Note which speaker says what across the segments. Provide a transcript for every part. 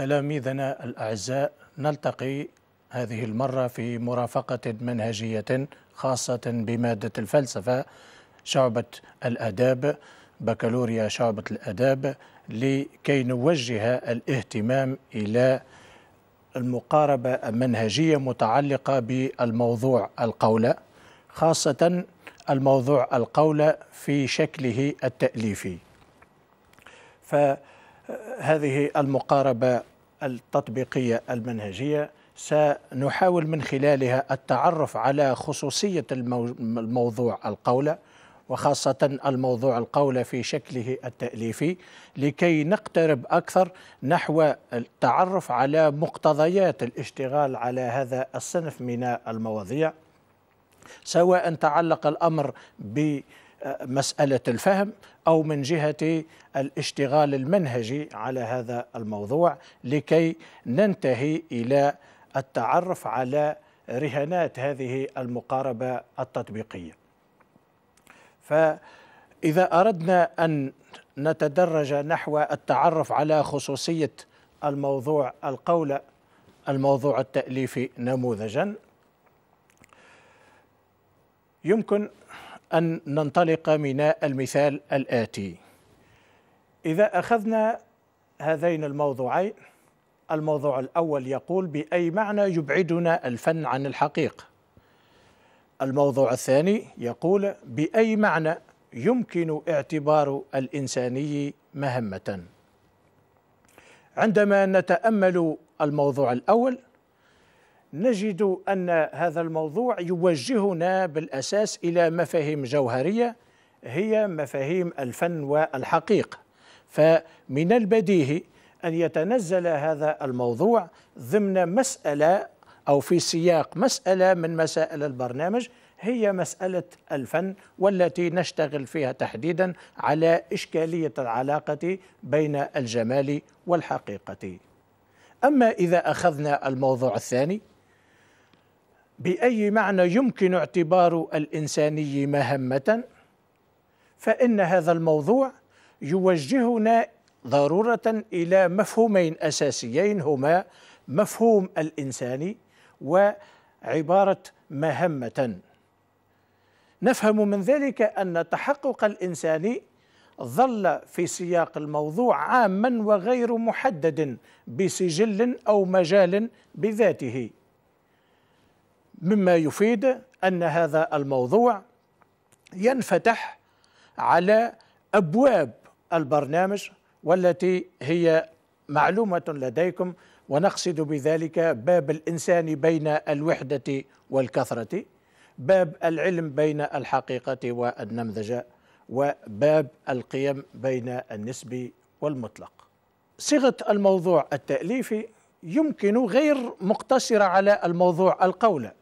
Speaker 1: تلاميذنا الأعزاء نلتقي هذه المرة في مرافقة منهجية خاصة بمادة الفلسفة شعبة الآداب بكالوريا شعبة الآداب لكي نوجه الاهتمام إلى المقاربة المنهجيه متعلقة بالموضوع القولة خاصة الموضوع القولة في شكله التأليفي فهذه المقاربة التطبيقيه المنهجيه سنحاول من خلالها التعرف على خصوصيه الموضوع القوله وخاصة الموضوع القولة في شكله التأليفي لكي نقترب أكثر نحو التعرف على مقتضيات الاشتغال على هذا الصنف من المواضيع سواء تعلق الأمر بمسألة الفهم أو من جهة الاشتغال المنهجي على هذا الموضوع لكي ننتهي إلى التعرف على رهانات هذه المقاربة التطبيقية فإذا أردنا أن نتدرج نحو التعرف على خصوصية الموضوع القولة الموضوع التأليفي نموذجا يمكن أن ننطلق من المثال الآتي إذا أخذنا هذين الموضوعين الموضوع الأول يقول بأي معنى يبعدنا الفن عن الحقيقة الموضوع الثاني يقول بأي معنى يمكن اعتبار الإنساني مهمة عندما نتأمل الموضوع الأول نجد ان هذا الموضوع يوجهنا بالاساس الى مفاهيم جوهريه هي مفاهيم الفن والحقيقه فمن البديهي ان يتنزل هذا الموضوع ضمن مساله او في سياق مساله من مسائل البرنامج هي مساله الفن والتي نشتغل فيها تحديدا على اشكاليه العلاقه بين الجمال والحقيقه اما اذا اخذنا الموضوع الثاني باي معنى يمكن اعتبار الانساني مهمه فان هذا الموضوع يوجهنا ضروره الى مفهومين اساسيين هما مفهوم الانساني وعباره مهمه نفهم من ذلك ان تحقق الانساني ظل في سياق الموضوع عاما وغير محدد بسجل او مجال بذاته مما يفيد أن هذا الموضوع ينفتح على أبواب البرنامج والتي هي معلومة لديكم ونقصد بذلك باب الإنسان بين الوحدة والكثرة باب العلم بين الحقيقة والنمذجة وباب القيم بين النسبي والمطلق صيغة الموضوع التأليفي يمكن غير مقتصرة على الموضوع القولة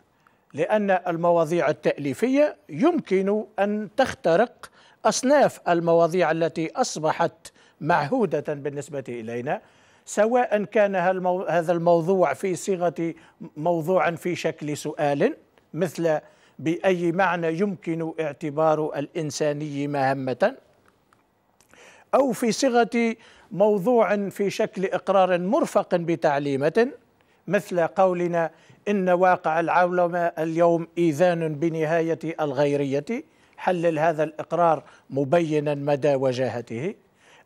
Speaker 1: لأن المواضيع التأليفية يمكن أن تخترق أصناف المواضيع التي أصبحت معهودة بالنسبة إلينا سواء كان هذا الموضوع في صيغة موضوع في شكل سؤال مثل بأي معنى يمكن اعتبار الإنساني مهمة أو في صيغة موضوع في شكل إقرار مرفق بتعليمة مثل قولنا إن واقع العولمة اليوم إيذان بنهاية الغيرية حلل هذا الإقرار مبينا مدى وجاهته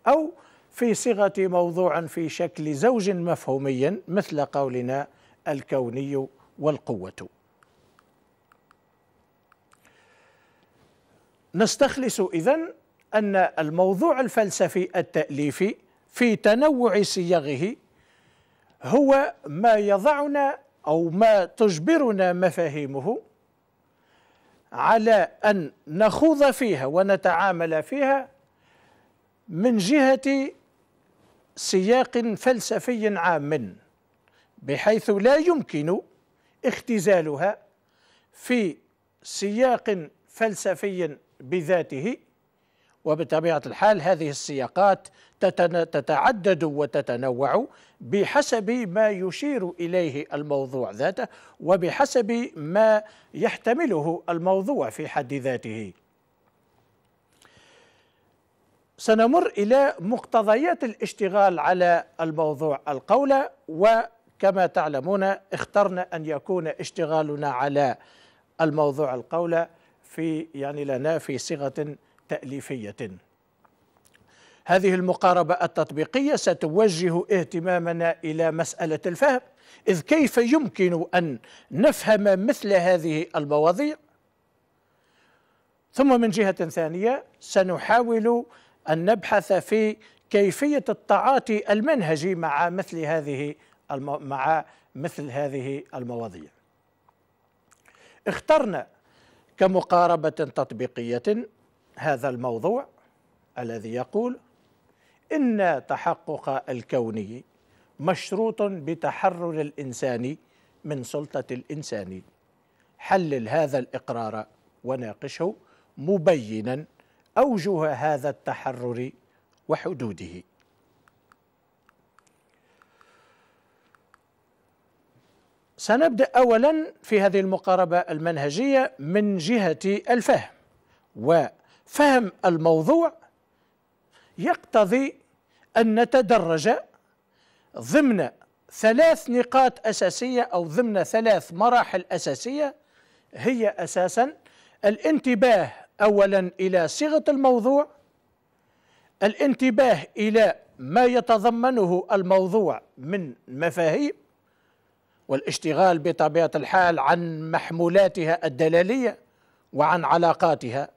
Speaker 1: أو في صيغة موضوع في شكل زوج مفهومي مثل قولنا الكوني والقوة نستخلص إذن أن الموضوع الفلسفي التأليفي في تنوع صيغه هو ما يضعنا أو ما تجبرنا مفاهيمه على أن نخوض فيها ونتعامل فيها من جهة سياق فلسفي عام بحيث لا يمكن اختزالها في سياق فلسفي بذاته وبطبيعة الحال هذه السياقات تتعدد وتتنوع بحسب ما يشير إليه الموضوع ذاته وبحسب ما يحتمله الموضوع في حد ذاته سنمر إلى مقتضيات الاشتغال على الموضوع القولة وكما تعلمون اخترنا أن يكون اشتغالنا على الموضوع القولة في يعني لنا في صيغة تأليفية هذه المقاربة التطبيقية ستوجه اهتمامنا إلى مسألة الفهم إذ كيف يمكن أن نفهم مثل هذه المواضيع ثم من جهة ثانية سنحاول أن نبحث في كيفية التعاطي المنهجي مع مثل هذه المو... مع مثل هذه المواضيع. اخترنا كمقاربة تطبيقية هذا الموضوع الذي يقول إن تحقق الكوني مشروط بتحرر الإنسان من سلطة الإنسان حلل هذا الإقرار وناقشه مبينا أوجه هذا التحرر وحدوده سنبدأ أولا في هذه المقاربة المنهجية من جهة الفهم و فهم الموضوع يقتضي أن نتدرج ضمن ثلاث نقاط أساسية أو ضمن ثلاث مراحل أساسية هي أساسا الانتباه أولا إلى صيغة الموضوع الانتباه إلى ما يتضمنه الموضوع من مفاهيم والاشتغال بطبيعة الحال عن محمولاتها الدلالية وعن علاقاتها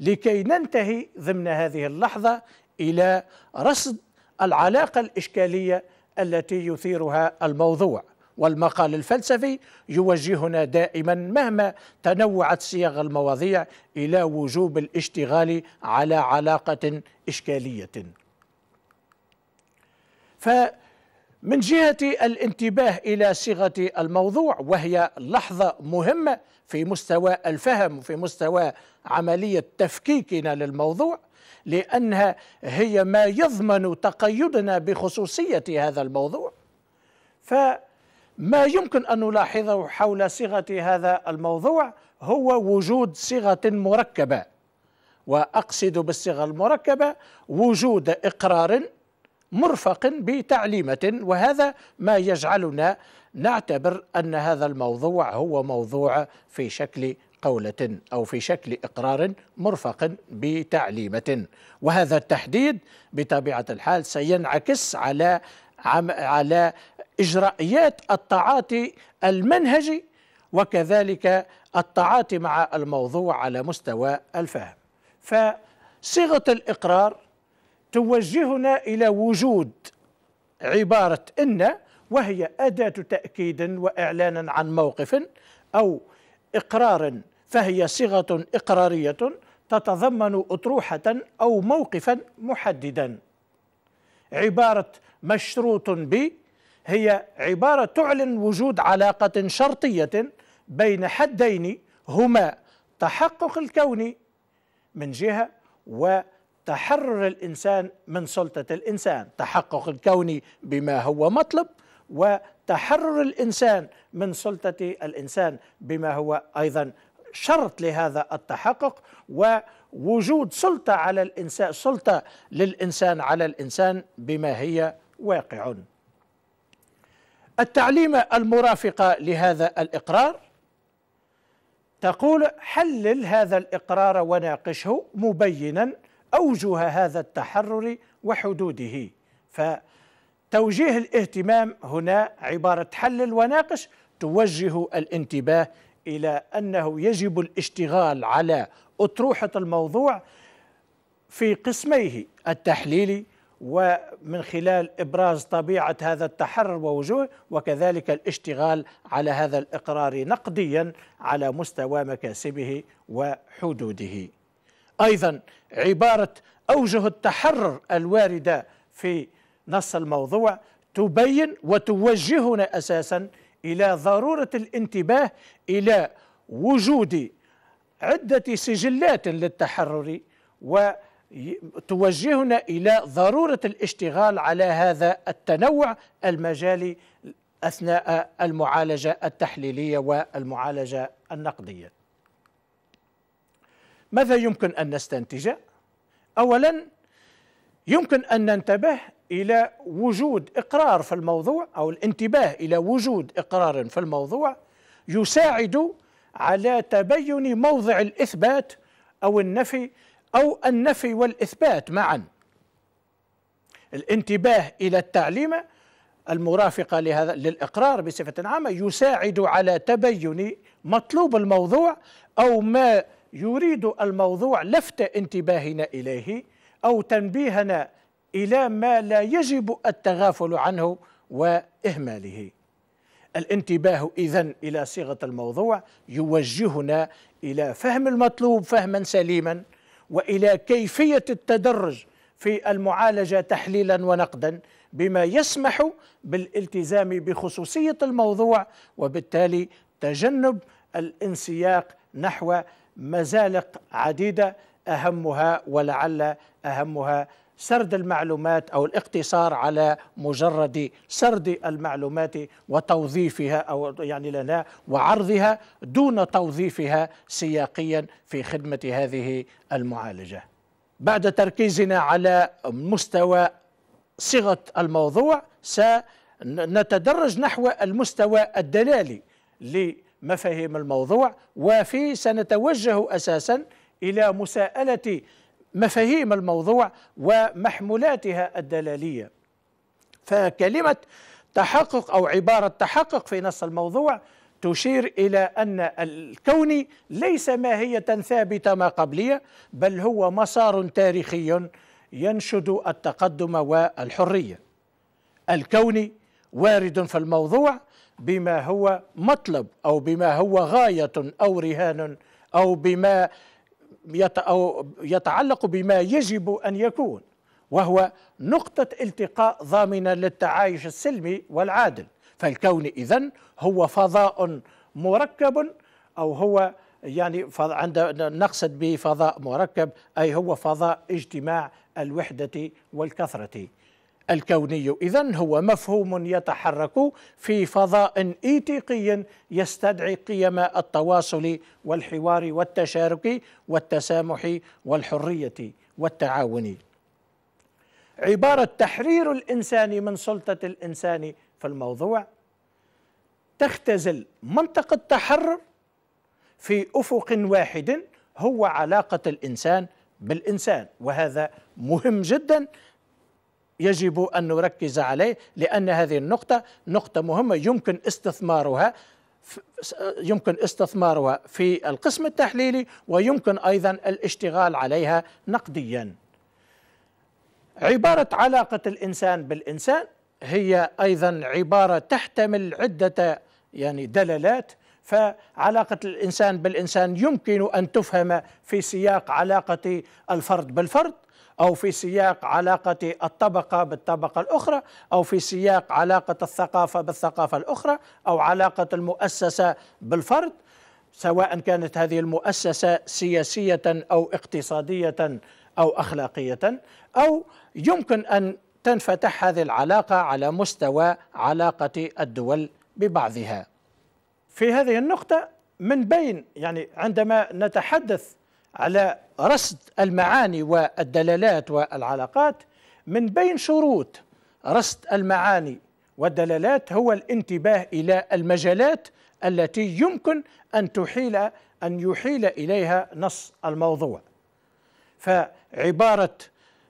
Speaker 1: لكي ننتهي ضمن هذه اللحظة إلى رصد العلاقة الإشكالية التي يثيرها الموضوع والمقال الفلسفي يوجهنا دائما مهما تنوعت صيغ المواضيع الى وجوب الاشتغال على علاقه اشكاليه ف من جهة الانتباه إلى صيغة الموضوع وهي لحظة مهمة في مستوى الفهم وفي مستوى عملية تفكيكنا للموضوع لأنها هي ما يضمن تقيدنا بخصوصية هذا الموضوع فما يمكن أن نلاحظه حول صيغة هذا الموضوع هو وجود صيغة مركبة وأقصد بالصيغة المركبة وجود إقرار مرفق بتعليمة وهذا ما يجعلنا نعتبر أن هذا الموضوع هو موضوع في شكل قولة أو في شكل إقرار مرفق بتعليمة وهذا التحديد بطبيعة الحال سينعكس على على إجرائيات التعاطي المنهجي وكذلك التعاطي مع الموضوع على مستوى الفهم فصيغة الإقرار توجهنا إلى وجود عبارة إن وهي أداة تأكيد وإعلان عن موقف أو إقرار فهي صيغة إقرارية تتضمن أطروحة أو موقفا محددا عبارة مشروط ب هي عبارة تعلن وجود علاقة شرطية بين حدين هما تحقق الكون من جهة و تحرر الانسان من سلطه الانسان تحقق الكوني بما هو مطلب وتحرر الانسان من سلطه الانسان بما هو ايضا شرط لهذا التحقق ووجود سلطه على الانسان سلطه للانسان على الانسان بما هي واقع التعليم المرافقه لهذا الاقرار تقول حلل هذا الاقرار وناقشه مبينا أوجه هذا التحرر وحدوده فتوجيه الاهتمام هنا عبارة حلل وناقش توجه الانتباه إلى أنه يجب الاشتغال على أطروحة الموضوع في قسميه التحليلي ومن خلال ابراز طبيعه هذا التحرر ووجوه وكذلك الاشتغال على هذا الاقرار نقديا على مستوى مكاسبه وحدوده أيضا عبارة أوجه التحرر الواردة في نص الموضوع تبين وتوجهنا أساسا إلى ضرورة الانتباه إلى وجود عدة سجلات للتحرر وتوجهنا إلى ضرورة الاشتغال على هذا التنوع المجالي أثناء المعالجة التحليلية والمعالجة النقدية ماذا يمكن ان نستنتج؟ اولا يمكن ان ننتبه الى وجود اقرار في الموضوع او الانتباه الى وجود اقرار في الموضوع يساعد على تبين موضع الاثبات او النفي او النفي والاثبات معا. الانتباه الى التعليم المرافقه لهذا للاقرار بصفه عامه يساعد على تبين مطلوب الموضوع او ما يريد الموضوع لفت انتباهنا اليه او تنبيهنا الى ما لا يجب التغافل عنه واهماله. الانتباه اذا الى صيغه الموضوع يوجهنا الى فهم المطلوب فهما سليما والى كيفيه التدرج في المعالجه تحليلا ونقدا بما يسمح بالالتزام بخصوصيه الموضوع وبالتالي تجنب الانسياق نحو مزالق عديدة أهمها ولعل أهمها سرد المعلومات او الاقتصار على مجرد سرد المعلومات وتوظيفها او يعني لنا وعرضها دون توظيفها سياقيا في خدمه هذه المعالجه. بعد تركيزنا على مستوى صيغه الموضوع سنتدرج نحو المستوى الدلالي مفاهيم الموضوع وفي سنتوجه اساسا الى مساءله مفاهيم الموضوع ومحمولاتها الدلاليه فكلمه تحقق او عباره تحقق في نص الموضوع تشير الى ان الكون ليس ماهيه ثابته ما قبليه بل هو مسار تاريخي ينشد التقدم والحريه الكون وارد في الموضوع بما هو مطلب او بما هو غايه او رهان او بما يت أو يتعلق بما يجب ان يكون وهو نقطه التقاء ضامنه للتعايش السلمي والعادل فالكون اذا هو فضاء مركب او هو يعني عند نقصد به فضاء مركب اي هو فضاء اجتماع الوحده والكثره الكوني إذا هو مفهوم يتحرك في فضاء إيتيقي يستدعي قيم التواصل والحوار والتشارك والتسامح والحرية والتعاون عبارة تحرير الإنسان من سلطة الإنسان في الموضوع تختزل منطقة التحرر في أفق واحد هو علاقة الإنسان بالإنسان وهذا مهم جدا يجب أن نركز عليه لأن هذه النقطة نقطة مهمة يمكن استثمارها يمكن استثمارها في القسم التحليلي ويمكن أيضا الاشتغال عليها نقديا عبارة علاقة الإنسان بالإنسان هي أيضا عبارة تحتمل عدة يعني دلالات فعلاقة الإنسان بالإنسان يمكن أن تفهم في سياق علاقة الفرد بالفرد أو في سياق علاقة الطبقة بالطبقة الأخرى أو في سياق علاقة الثقافة بالثقافة الأخرى أو علاقة المؤسسة بالفرد سواء كانت هذه المؤسسة سياسية أو اقتصادية أو أخلاقية أو يمكن أن تنفتح هذه العلاقة على مستوى علاقة الدول ببعضها في هذه النقطة من بين يعني عندما نتحدث على رصد المعاني والدلالات والعلاقات من بين شروط رصد المعاني والدلالات هو الانتباه الى المجالات التي يمكن ان تحيل ان يحيل اليها نص الموضوع فعباره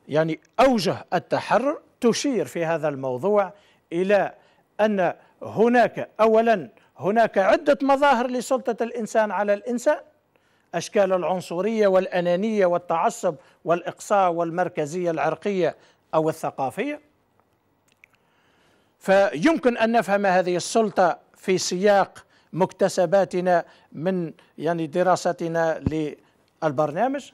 Speaker 1: يعني اوجه التحرر تشير في هذا الموضوع الى ان هناك اولا هناك عده مظاهر لسلطه الانسان على الانسان أشكال العنصرية والأنانية والتعصب والإقصاء والمركزية العرقية أو الثقافية فيمكن أن نفهم هذه السلطة في سياق مكتسباتنا من يعني دراستنا للبرنامج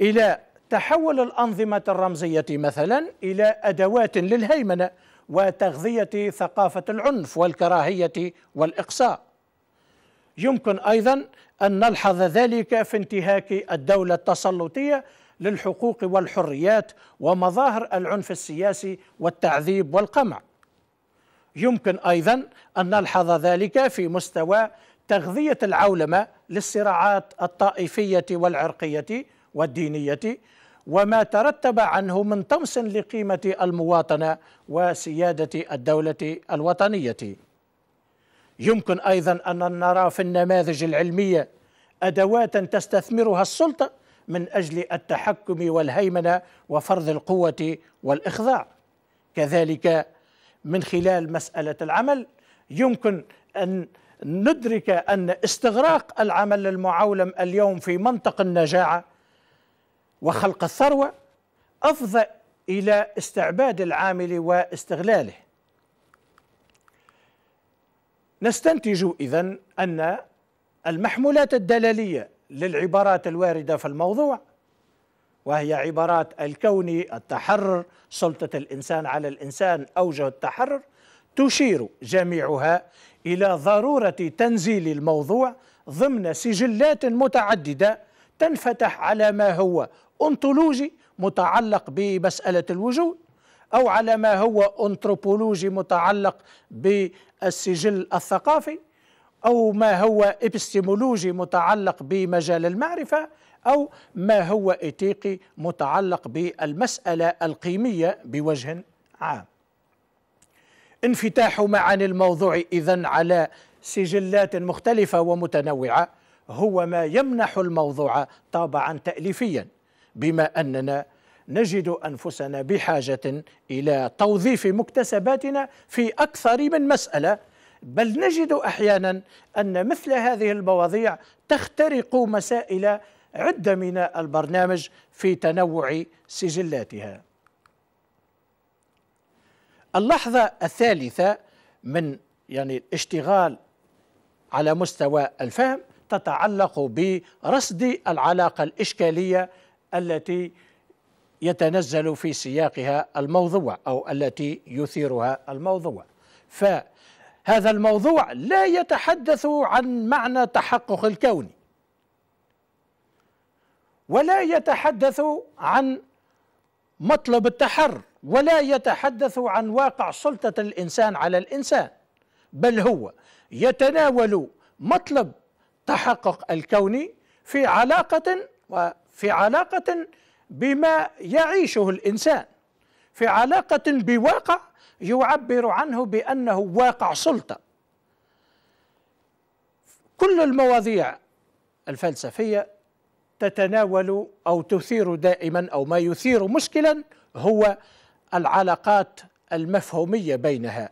Speaker 1: إلى تحول الأنظمة الرمزية مثلا إلى أدوات للهيمنة وتغذية ثقافة العنف والكراهية والإقصاء يمكن أيضا أن نلحظ ذلك في انتهاك الدولة التسلطية للحقوق والحريات ومظاهر العنف السياسي والتعذيب والقمع يمكن أيضا أن نلحظ ذلك في مستوى تغذية العولمة للصراعات الطائفية والعرقية والدينية وما ترتب عنه من طمس لقيمة المواطنة وسيادة الدولة الوطنية يمكن أيضا أن نرى في النماذج العلمية أدوات تستثمرها السلطة من أجل التحكم والهيمنة وفرض القوة والإخضاع كذلك من خلال مسألة العمل يمكن أن ندرك أن استغراق العمل المعولم اليوم في منطق النجاعة وخلق الثروة أفضى إلى استعباد العامل واستغلاله نستنتج إذا أن المحمولات الدلالية للعبارات الواردة في الموضوع وهي عبارات الكون التحرر سلطة الإنسان على الإنسان أوجه التحرر تشير جميعها إلى ضرورة تنزيل الموضوع ضمن سجلات متعددة تنفتح على ما هو أنطولوجي متعلق بمسألة الوجود أو على ما هو أنثروبولوجي متعلق بالسجل الثقافي أو ما هو إبستيمولوجي متعلق بمجال المعرفة أو ما هو إيتيقي متعلق بالمسألة القيمية بوجه عام انفتاح معاني الموضوع إذا على سجلات مختلفة ومتنوعة هو ما يمنح الموضوع طابعا تأليفيا بما أننا نجد انفسنا بحاجه الى توظيف مكتسباتنا في اكثر من مساله بل نجد احيانا ان مثل هذه المواضيع تخترق مسائل عده من البرنامج في تنوع سجلاتها. اللحظه الثالثه من يعني الاشتغال على مستوى الفهم تتعلق برصد العلاقه الاشكاليه التي يتنزل في سياقها الموضوع او التي يثيرها الموضوع فهذا الموضوع لا يتحدث عن معنى تحقق الكون ولا يتحدث عن مطلب التحر ولا يتحدث عن واقع سلطه الانسان على الانسان بل هو يتناول مطلب تحقق الكون في علاقه وفي علاقه بما يعيشه الانسان في علاقه بواقع يعبر عنه بانه واقع سلطه كل المواضيع الفلسفيه تتناول او تثير دائما او ما يثير مشكلا هو العلاقات المفهوميه بينها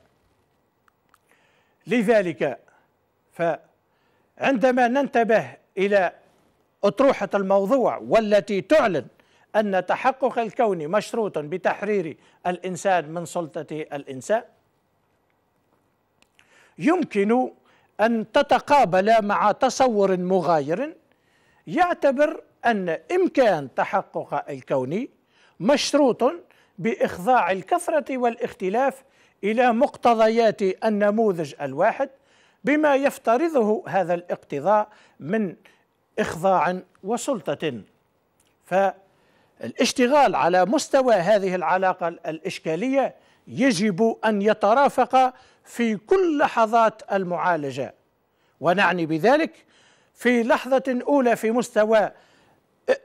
Speaker 1: لذلك فعندما ننتبه الى اطروحه الموضوع والتي تعلن أن تحقق الكون مشروط بتحرير الإنسان من سلطة الإنسان يمكن أن تتقابل مع تصور مغاير يعتبر أن إمكان تحقق الكون مشروط بإخضاع الكثرة والاختلاف إلى مقتضيات النموذج الواحد بما يفترضه هذا الاقتضاء من إخضاع وسلطة ف الاشتغال على مستوى هذه العلاقة الإشكالية يجب أن يترافق في كل لحظات المعالجة ونعني بذلك في لحظة أولى في مستوى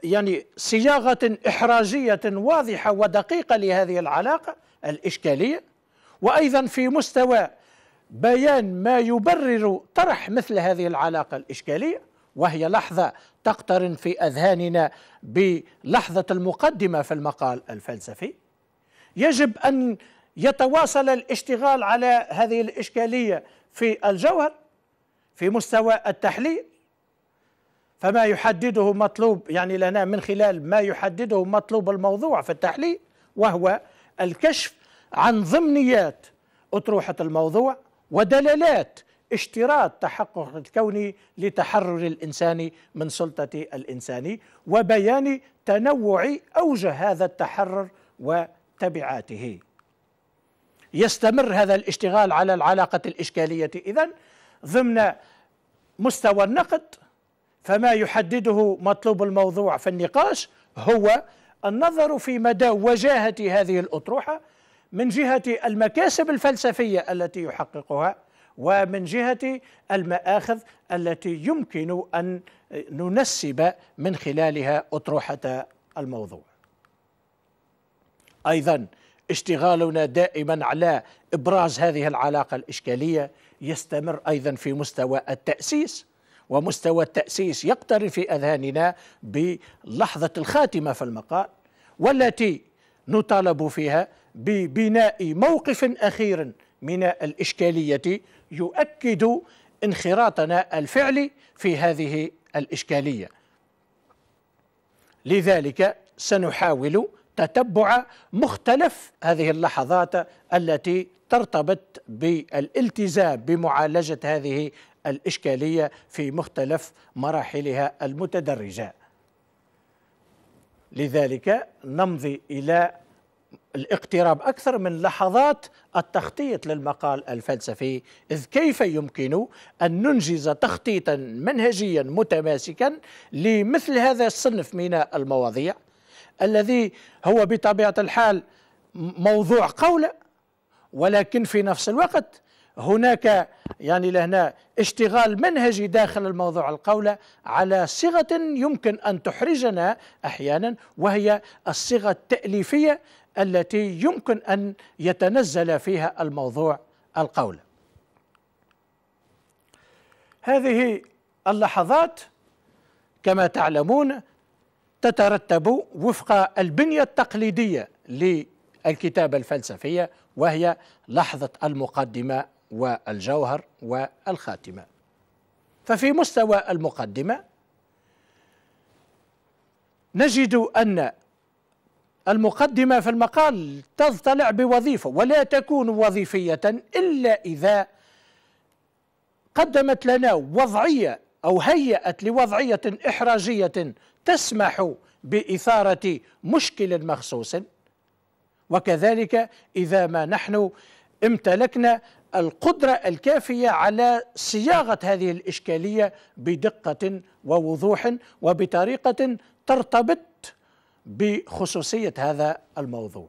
Speaker 1: يعني صياغة إحراجية واضحة ودقيقة لهذه العلاقة الإشكالية وأيضا في مستوى بيان ما يبرر طرح مثل هذه العلاقة الإشكالية وهي لحظة تقترن في أذهاننا بلحظة المقدمة في المقال الفلسفي يجب أن يتواصل الاشتغال على هذه الإشكالية في الجوهر في مستوى التحليل فما يحدده مطلوب يعني لنا من خلال ما يحدده مطلوب الموضوع في التحليل وهو الكشف عن ضمنيات أطروحة الموضوع ودلالات اشتراط تحقق الكون لتحرر الانسان من سلطه الانسان وبيان تنوع اوجه هذا التحرر وتبعاته. يستمر هذا الاشتغال على العلاقه الاشكاليه اذا ضمن مستوى النقد فما يحدده مطلوب الموضوع في النقاش هو النظر في مدى وجاهه هذه الاطروحه من جهه المكاسب الفلسفيه التي يحققها ومن جهة المآخذ التي يمكن أن ننسب من خلالها أطروحة الموضوع أيضا اشتغالنا دائما على إبراز هذه العلاقة الإشكالية يستمر أيضا في مستوى التأسيس ومستوى التأسيس يقترن في أذهاننا بلحظة الخاتمة في المقال والتي نطالب فيها ببناء موقف أخير من الإشكالية يؤكد انخراطنا الفعلي في هذه الإشكالية لذلك سنحاول تتبع مختلف هذه اللحظات التي ترتبط بالالتزام بمعالجة هذه الإشكالية في مختلف مراحلها المتدرجة لذلك نمضي إلى الاقتراب اكثر من لحظات التخطيط للمقال الفلسفي، اذ كيف يمكن ان ننجز تخطيطا منهجيا متماسكا لمثل هذا الصنف من المواضيع الذي هو بطبيعه الحال موضوع قوله ولكن في نفس الوقت هناك يعني لهنا اشتغال منهجي داخل الموضوع القولة على صيغة يمكن أن تحرجنا أحيانا وهي الصيغة التأليفية التي يمكن ان يتنزل فيها الموضوع القول هذه اللحظات كما تعلمون تترتب وفق البنيه التقليديه للكتابه الفلسفيه وهي لحظه المقدمه والجوهر والخاتمه ففي مستوى المقدمه نجد ان المقدمة في المقال تضطلع بوظيفة ولا تكون وظيفية إلا إذا قدمت لنا وضعية أو هيأت لوضعية إحراجية تسمح بإثارة مشكل مخصوص وكذلك إذا ما نحن امتلكنا القدرة الكافية على صياغة هذه الإشكالية بدقة ووضوح وبطريقة ترتبط بخصوصية هذا الموضوع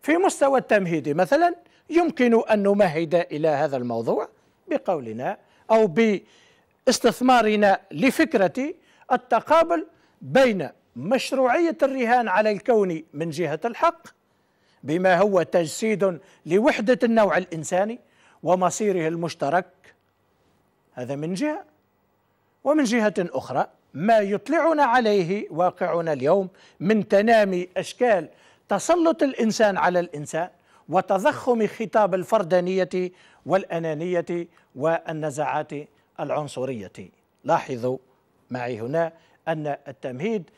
Speaker 1: في مستوى التمهيد مثلا يمكن أن نمهد إلى هذا الموضوع بقولنا أو باستثمارنا لفكرة التقابل بين مشروعية الرهان على الكون من جهة الحق بما هو تجسيد لوحدة النوع الإنساني ومصيره المشترك هذا من جهة ومن جهة أخرى ما يطلعنا عليه واقعنا اليوم من تنامي اشكال تسلط الانسان على الانسان وتضخم خطاب الفردانيه والانانيه والنزعات العنصريه لاحظوا معي هنا ان التمهيد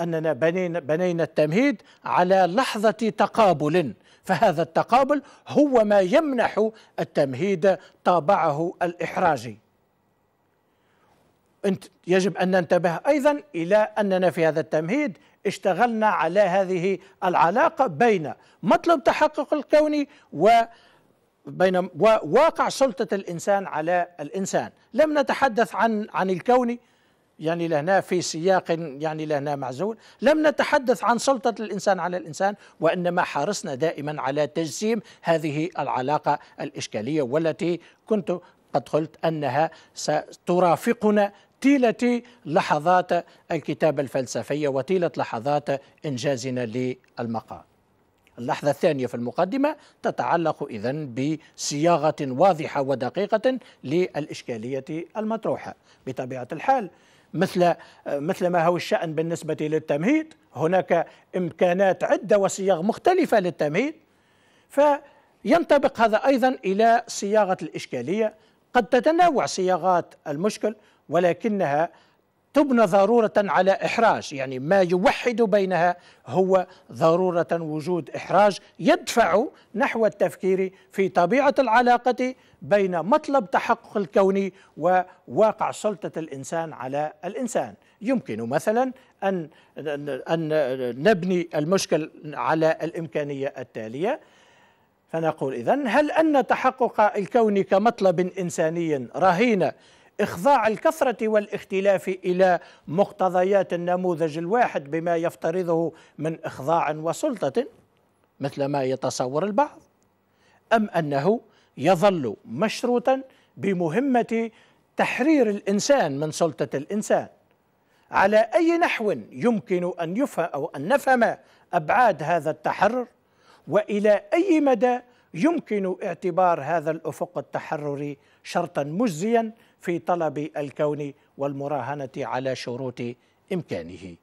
Speaker 1: اننا بنينا بنينا التمهيد على لحظه تقابل فهذا التقابل هو ما يمنح التمهيد طابعه الاحراجي يجب أن ننتبه أيضا إلى أننا في هذا التمهيد اشتغلنا على هذه العلاقة بين مطلب تحقق الكوني و بين وواقع سلطة الإنسان على الإنسان لم نتحدث عن عن الكوني يعني لهنا في سياق يعني لهنا معزول لم نتحدث عن سلطة الإنسان على الإنسان وإنما حرصنا دائما على تجسيم هذه العلاقة الإشكالية والتي كنت قد قلت أنها سترافقنا طيلة لحظات الكتابة الفلسفية وطيلة لحظات إنجازنا للمقال اللحظة الثانية في المقدمة تتعلق إذا بصياغة واضحة ودقيقة للإشكالية المطروحة بطبيعة الحال مثل مثل ما هو الشأن بالنسبة للتمهيد هناك إمكانات عدة وصياغ مختلفة للتمهيد فينطبق هذا أيضا إلى صياغة الإشكالية قد تتنوع صياغات المشكل ولكنها تبنى ضرورة على إحراج يعني ما يوحد بينها هو ضرورة وجود إحراج يدفع نحو التفكير في طبيعة العلاقة بين مطلب تحقق الكون وواقع سلطة الإنسان على الإنسان يمكن مثلا أن أن نبني المشكل على الإمكانية التالية فنقول إذن هل أن تحقق الكون كمطلب إنساني رهين إخضاع الكثرة والاختلاف إلى مقتضيات النموذج الواحد بما يفترضه من إخضاع وسلطة مثل ما يتصور البعض أم أنه يظل مشروطا بمهمة تحرير الإنسان من سلطة الإنسان على أي نحو يمكن أن يفهم أو أن نفهم أبعاد هذا التحرر وإلى أي مدى يمكن اعتبار هذا الأفق التحرري شرطا مجزيا في طلب الكون والمراهنه على شروط امكانه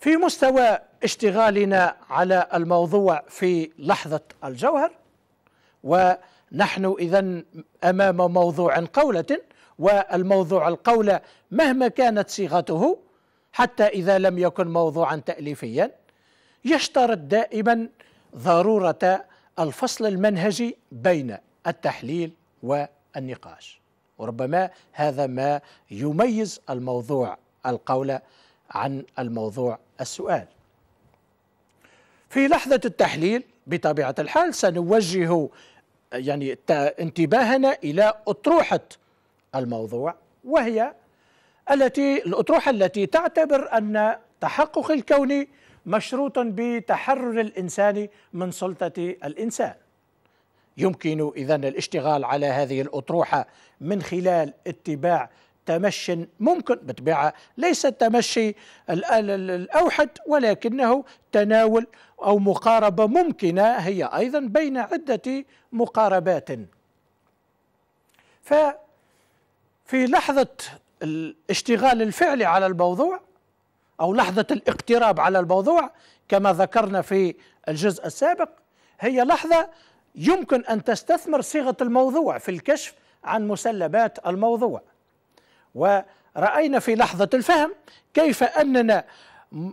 Speaker 1: في مستوى اشتغالنا على الموضوع في لحظه الجوهر ونحن اذا امام موضوع قوله والموضوع القوله مهما كانت صيغته حتى اذا لم يكن موضوعا تاليفيا يشترط دائما ضروره الفصل المنهجي بين التحليل والنقاش وربما هذا ما يميز الموضوع القول عن الموضوع السؤال في لحظة التحليل بطبيعة الحال سنوجه يعني انتباهنا إلى أطروحة الموضوع وهي التي الأطروحة التي تعتبر أن تحقق الكون مشروط بتحرر الإنسان من سلطة الإنسان يمكن إذا الاشتغال على هذه الأطروحة من خلال اتباع تمشي ممكن بطبيعة ليس التمشي الأوحد ولكنه تناول أو مقاربة ممكنة هي أيضا بين عدة مقاربات ففي لحظة الاشتغال الفعلي على الموضوع أو لحظة الاقتراب على الموضوع كما ذكرنا في الجزء السابق هي لحظة يمكن أن تستثمر صيغة الموضوع في الكشف عن مسلبات الموضوع ورأينا في لحظة الفهم كيف أننا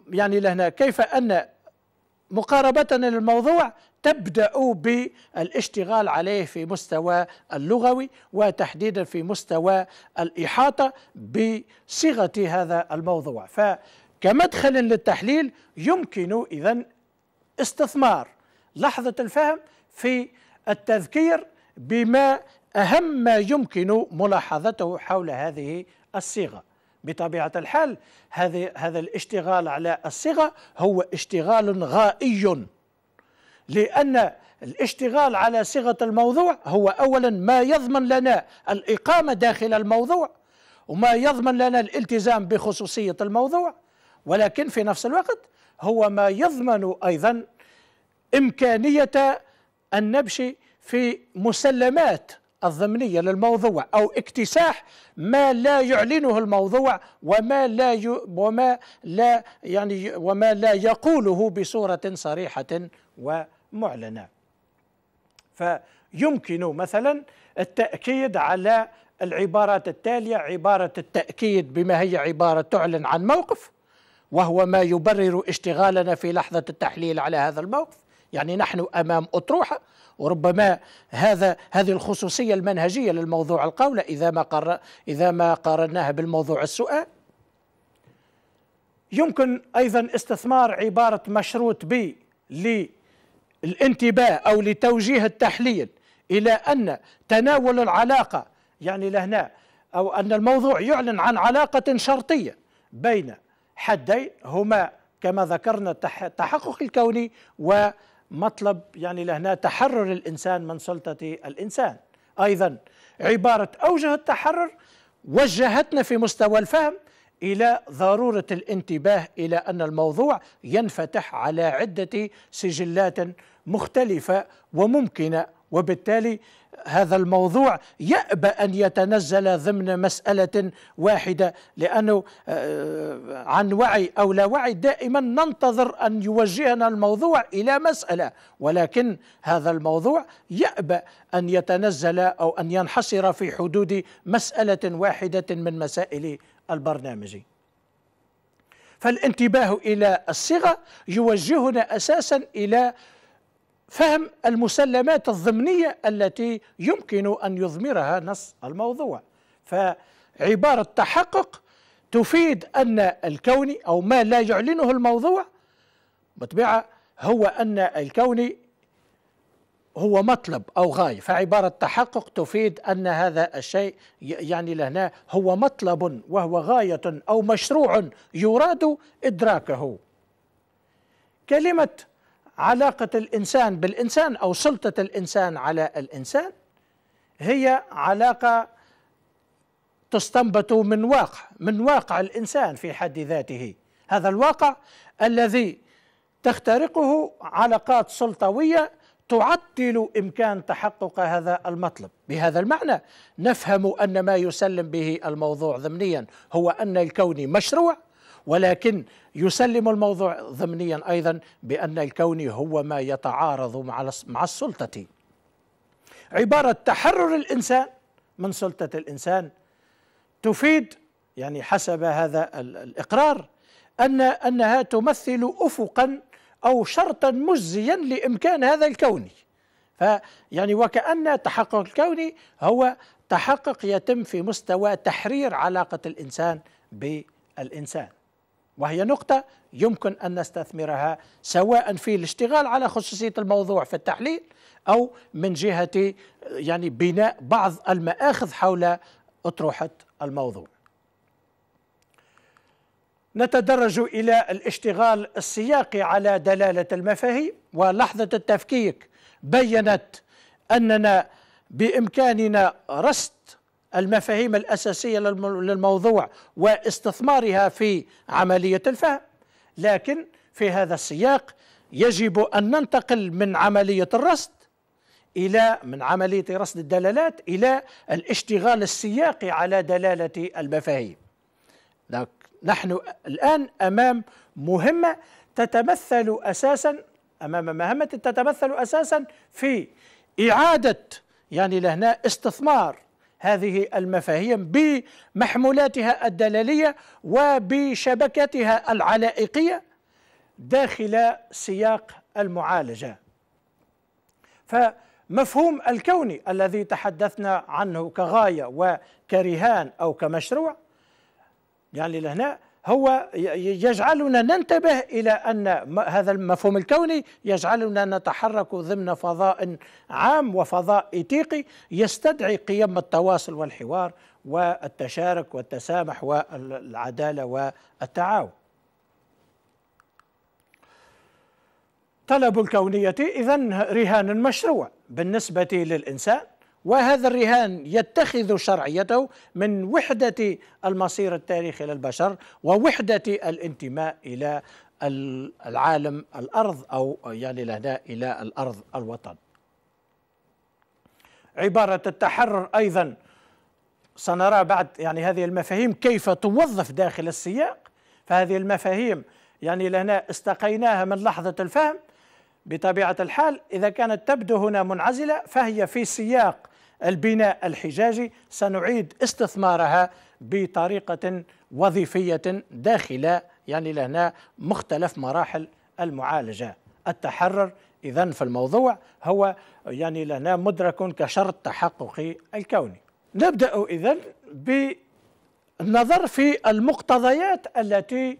Speaker 1: يعني لهنا كيف أن مقاربتنا للموضوع تبدأ بالاشتغال عليه في مستوى اللغوي وتحديدا في مستوى الإحاطة بصيغة هذا الموضوع فكمدخل للتحليل يمكن إذا استثمار لحظة الفهم في التذكير بما أهم ما يمكن ملاحظته حول هذه الصيغة بطبيعة الحال هذه هذا الاشتغال على الصيغة هو اشتغال غائي لأن الاشتغال على صيغة الموضوع هو أولا ما يضمن لنا الإقامة داخل الموضوع وما يضمن لنا الالتزام بخصوصية الموضوع ولكن في نفس الوقت هو ما يضمن أيضا إمكانية أن نمشي في مسلمات الضمنية للموضوع أو اكتساح ما لا يعلنه الموضوع وما لا ي... وما لا يعني وما لا يقوله بصورة صريحة ومعلنة. فيمكن مثلا التأكيد على العبارات التالية عبارة التأكيد بما هي عبارة تعلن عن موقف وهو ما يبرر اشتغالنا في لحظة التحليل على هذا الموقف يعني نحن امام اطروحه وربما هذا هذه الخصوصيه المنهجيه للموضوع القول اذا ما قر اذا ما قارناها بالموضوع السؤال يمكن ايضا استثمار عباره مشروط ب للانتباه او لتوجيه التحليل الى ان تناول العلاقه يعني لهنا او ان الموضوع يعلن عن علاقه شرطيه بين حدين هما كما ذكرنا التحقق الكوني و مطلب يعني لهنا تحرر الإنسان من سلطة الإنسان أيضا عبارة أوجه التحرر وجهتنا في مستوى الفهم إلى ضرورة الانتباه إلى أن الموضوع ينفتح على عدة سجلات مختلفة وممكنة وبالتالي هذا الموضوع يأبى أن يتنزل ضمن مسألة واحدة لأنه آه، عن وعي أو لا وعي دائما ننتظر أن يوجهنا الموضوع إلى مسألة ولكن هذا الموضوع يأبى أن يتنزل أو أن ينحصر في حدود مسألة واحدة من مسائل البرنامج فالانتباه إلى الصيغة يوجهنا أساسا إلى فهم المسلمات الضمنية التي يمكن أن يضمرها نص الموضوع فعبارة تحقق تفيد أن الكون أو ما لا يعلنه الموضوع بطبيعة هو أن الكون هو مطلب أو غاية فعبارة تحقق تفيد أن هذا الشيء يعني لهنا هو مطلب وهو غاية أو مشروع يراد إدراكه كلمة علاقة الإنسان بالإنسان أو سلطة الإنسان على الإنسان هي علاقة تستنبط من واقع من واقع الإنسان في حد ذاته هذا الواقع الذي تخترقه علاقات سلطوية تعطل إمكان تحقق هذا المطلب بهذا المعنى نفهم أن ما يسلم به الموضوع ضمنيا هو أن الكون مشروع ولكن يسلم الموضوع ضمنيا أيضا بأن الكون هو ما يتعارض مع السلطة عبارة تحرر الإنسان من سلطة الإنسان تفيد يعني حسب هذا الإقرار أن أنها تمثل أفقا أو شرطا مجزيا لإمكان هذا الكون فيعني وكأن التحقق الكوني هو تحقق يتم في مستوى تحرير علاقة الإنسان بالإنسان وهي نقطة يمكن أن نستثمرها سواء في الاشتغال على خصوصية الموضوع في التحليل أو من جهة يعني بناء بعض المآخذ حول أطروحة الموضوع نتدرج إلى الاشتغال السياقي على دلالة المفاهيم ولحظة التفكيك بيّنت أننا بإمكاننا رصد المفاهيم الأساسية للموضوع واستثمارها في عملية الفهم لكن في هذا السياق يجب أن ننتقل من عملية الرصد إلى من عملية رصد الدلالات إلى الاشتغال السياقي على دلالة المفاهيم نحن الآن أمام مهمة تتمثل أساسا أمام مهمة تتمثل أساسا في إعادة يعني لهنا استثمار هذه المفاهيم بمحمولاتها الدلاليه وبشبكتها العلائقيه داخل سياق المعالجه فمفهوم الكون الذي تحدثنا عنه كغايه وكرهان او كمشروع يعني لهنا هو يجعلنا ننتبه إلى أن هذا المفهوم الكوني يجعلنا نتحرك ضمن فضاء عام وفضاء اتيقي يستدعي قيم التواصل والحوار والتشارك والتسامح والعدالة والتعاون طلب الكونية إذا رهان مشروع بالنسبة للإنسان وهذا الرهان يتخذ شرعيته من وحدة المصير التاريخي للبشر ووحدة الانتماء إلى العالم الأرض أو يعني لهنا إلى الأرض الوطن عبارة التحرر أيضا سنرى بعد يعني هذه المفاهيم كيف توظف داخل السياق فهذه المفاهيم يعني لهنا استقيناها من لحظة الفهم بطبيعة الحال إذا كانت تبدو هنا منعزلة فهي في سياق البناء الحجاجي سنعيد استثمارها بطريقة وظيفية داخل يعني لهنا مختلف مراحل المعالجة التحرر إذا في الموضوع هو يعني لهنا مدرك كشرط تحققي الكوني نبدأ إذا بالنظر في المقتضيات التي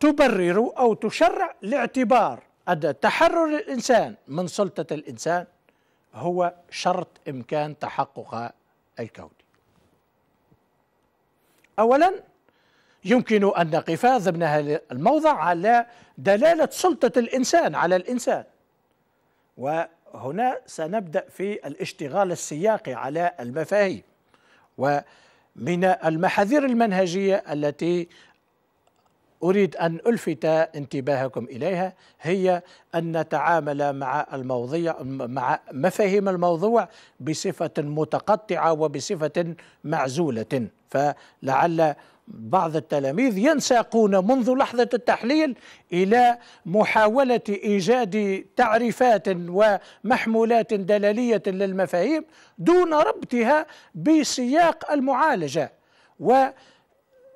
Speaker 1: تبرر أو تشرع لاعتبار التحرر الإنسان من سلطة الإنسان هو شرط إمكان تحقق الكون أولا يمكن أن نقف ضمن هذا الموضع على دلالة سلطة الإنسان على الإنسان وهنا سنبدأ في الاشتغال السياقي على المفاهيم ومن المحاذير المنهجية التي اريد ان الفت انتباهكم اليها هي ان نتعامل مع الموضوع مع مفاهيم الموضوع بصفه متقطعه وبصفه معزوله فلعل بعض التلاميذ ينساقون منذ لحظة التحليل إلى محاولة إيجاد تعريفات ومحمولات دلالية للمفاهيم دون ربطها بسياق المعالجة و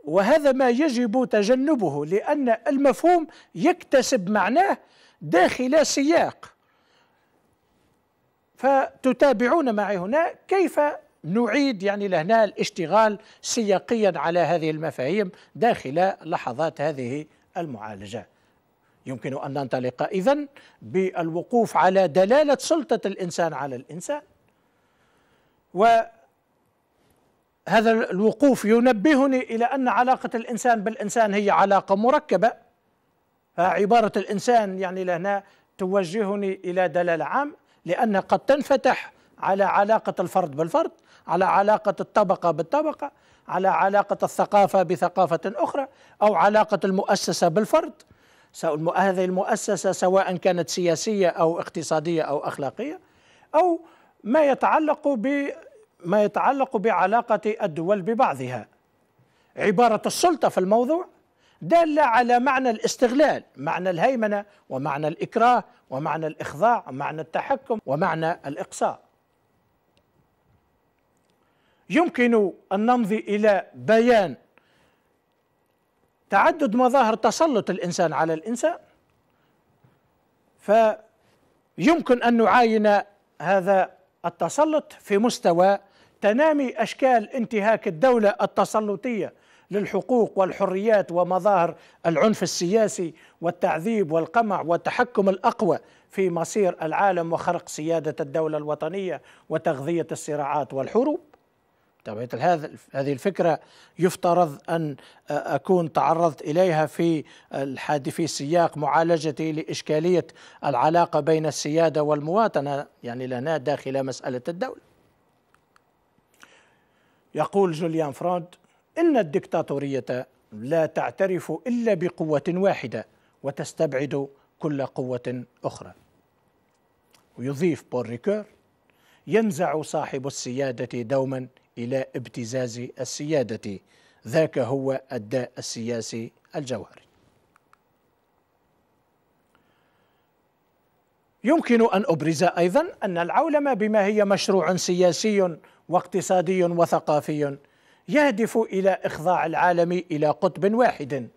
Speaker 1: وهذا ما يجب تجنبه لأن المفهوم يكتسب معناه داخل سياق فتتابعون معي هنا كيف نعيد يعني لهنا الاشتغال سياقيا على هذه المفاهيم داخل لحظات هذه المعالجة يمكن أن ننطلق إذن بالوقوف على دلالة سلطة الإنسان على الإنسان و هذا الوقوف ينبهني الى ان علاقه الانسان بالانسان هي علاقه مركبه عباره الانسان يعني لهنا توجهني الى دلاله عام لانها قد تنفتح على علاقه الفرد بالفرد على علاقه الطبقه بالطبقه على علاقه الثقافه بثقافه اخرى او علاقه المؤسسه بالفرد هذه المؤسسه سواء كانت سياسيه او اقتصاديه او اخلاقيه او ما يتعلق ب ما يتعلق بعلاقة الدول ببعضها عبارة السلطة في الموضوع دالة على معنى الاستغلال معنى الهيمنة ومعنى الإكراه ومعنى الإخضاع ومعنى التحكم ومعنى الإقصاء يمكن أن نمضي إلى بيان تعدد مظاهر تسلط الإنسان على الإنسان فيمكن أن نعاين هذا التسلط في مستوى تنامي اشكال انتهاك الدوله التسلطيه للحقوق والحريات ومظاهر العنف السياسي والتعذيب والقمع والتحكم الاقوى في مصير العالم وخرق سياده الدوله الوطنيه وتغذيه الصراعات والحروب. بطبيعه هذا هذه الفكره يفترض ان اكون تعرضت اليها في في سياق معالجتي لاشكاليه العلاقه بين السياده والمواطنه يعني لنا داخل مساله الدوله. يقول جوليان فراند إن الدكتاتورية لا تعترف إلا بقوة واحدة وتستبعد كل قوة أخرى ويضيف بول ريكور ينزع صاحب السيادة دوما إلى ابتزاز السيادة ذاك هو الداء السياسي الجوهري يمكن أن أبرز أيضا أن العولمة بما هي مشروع سياسي واقتصادي وثقافي يهدف الى اخضاع العالم الى قطب واحد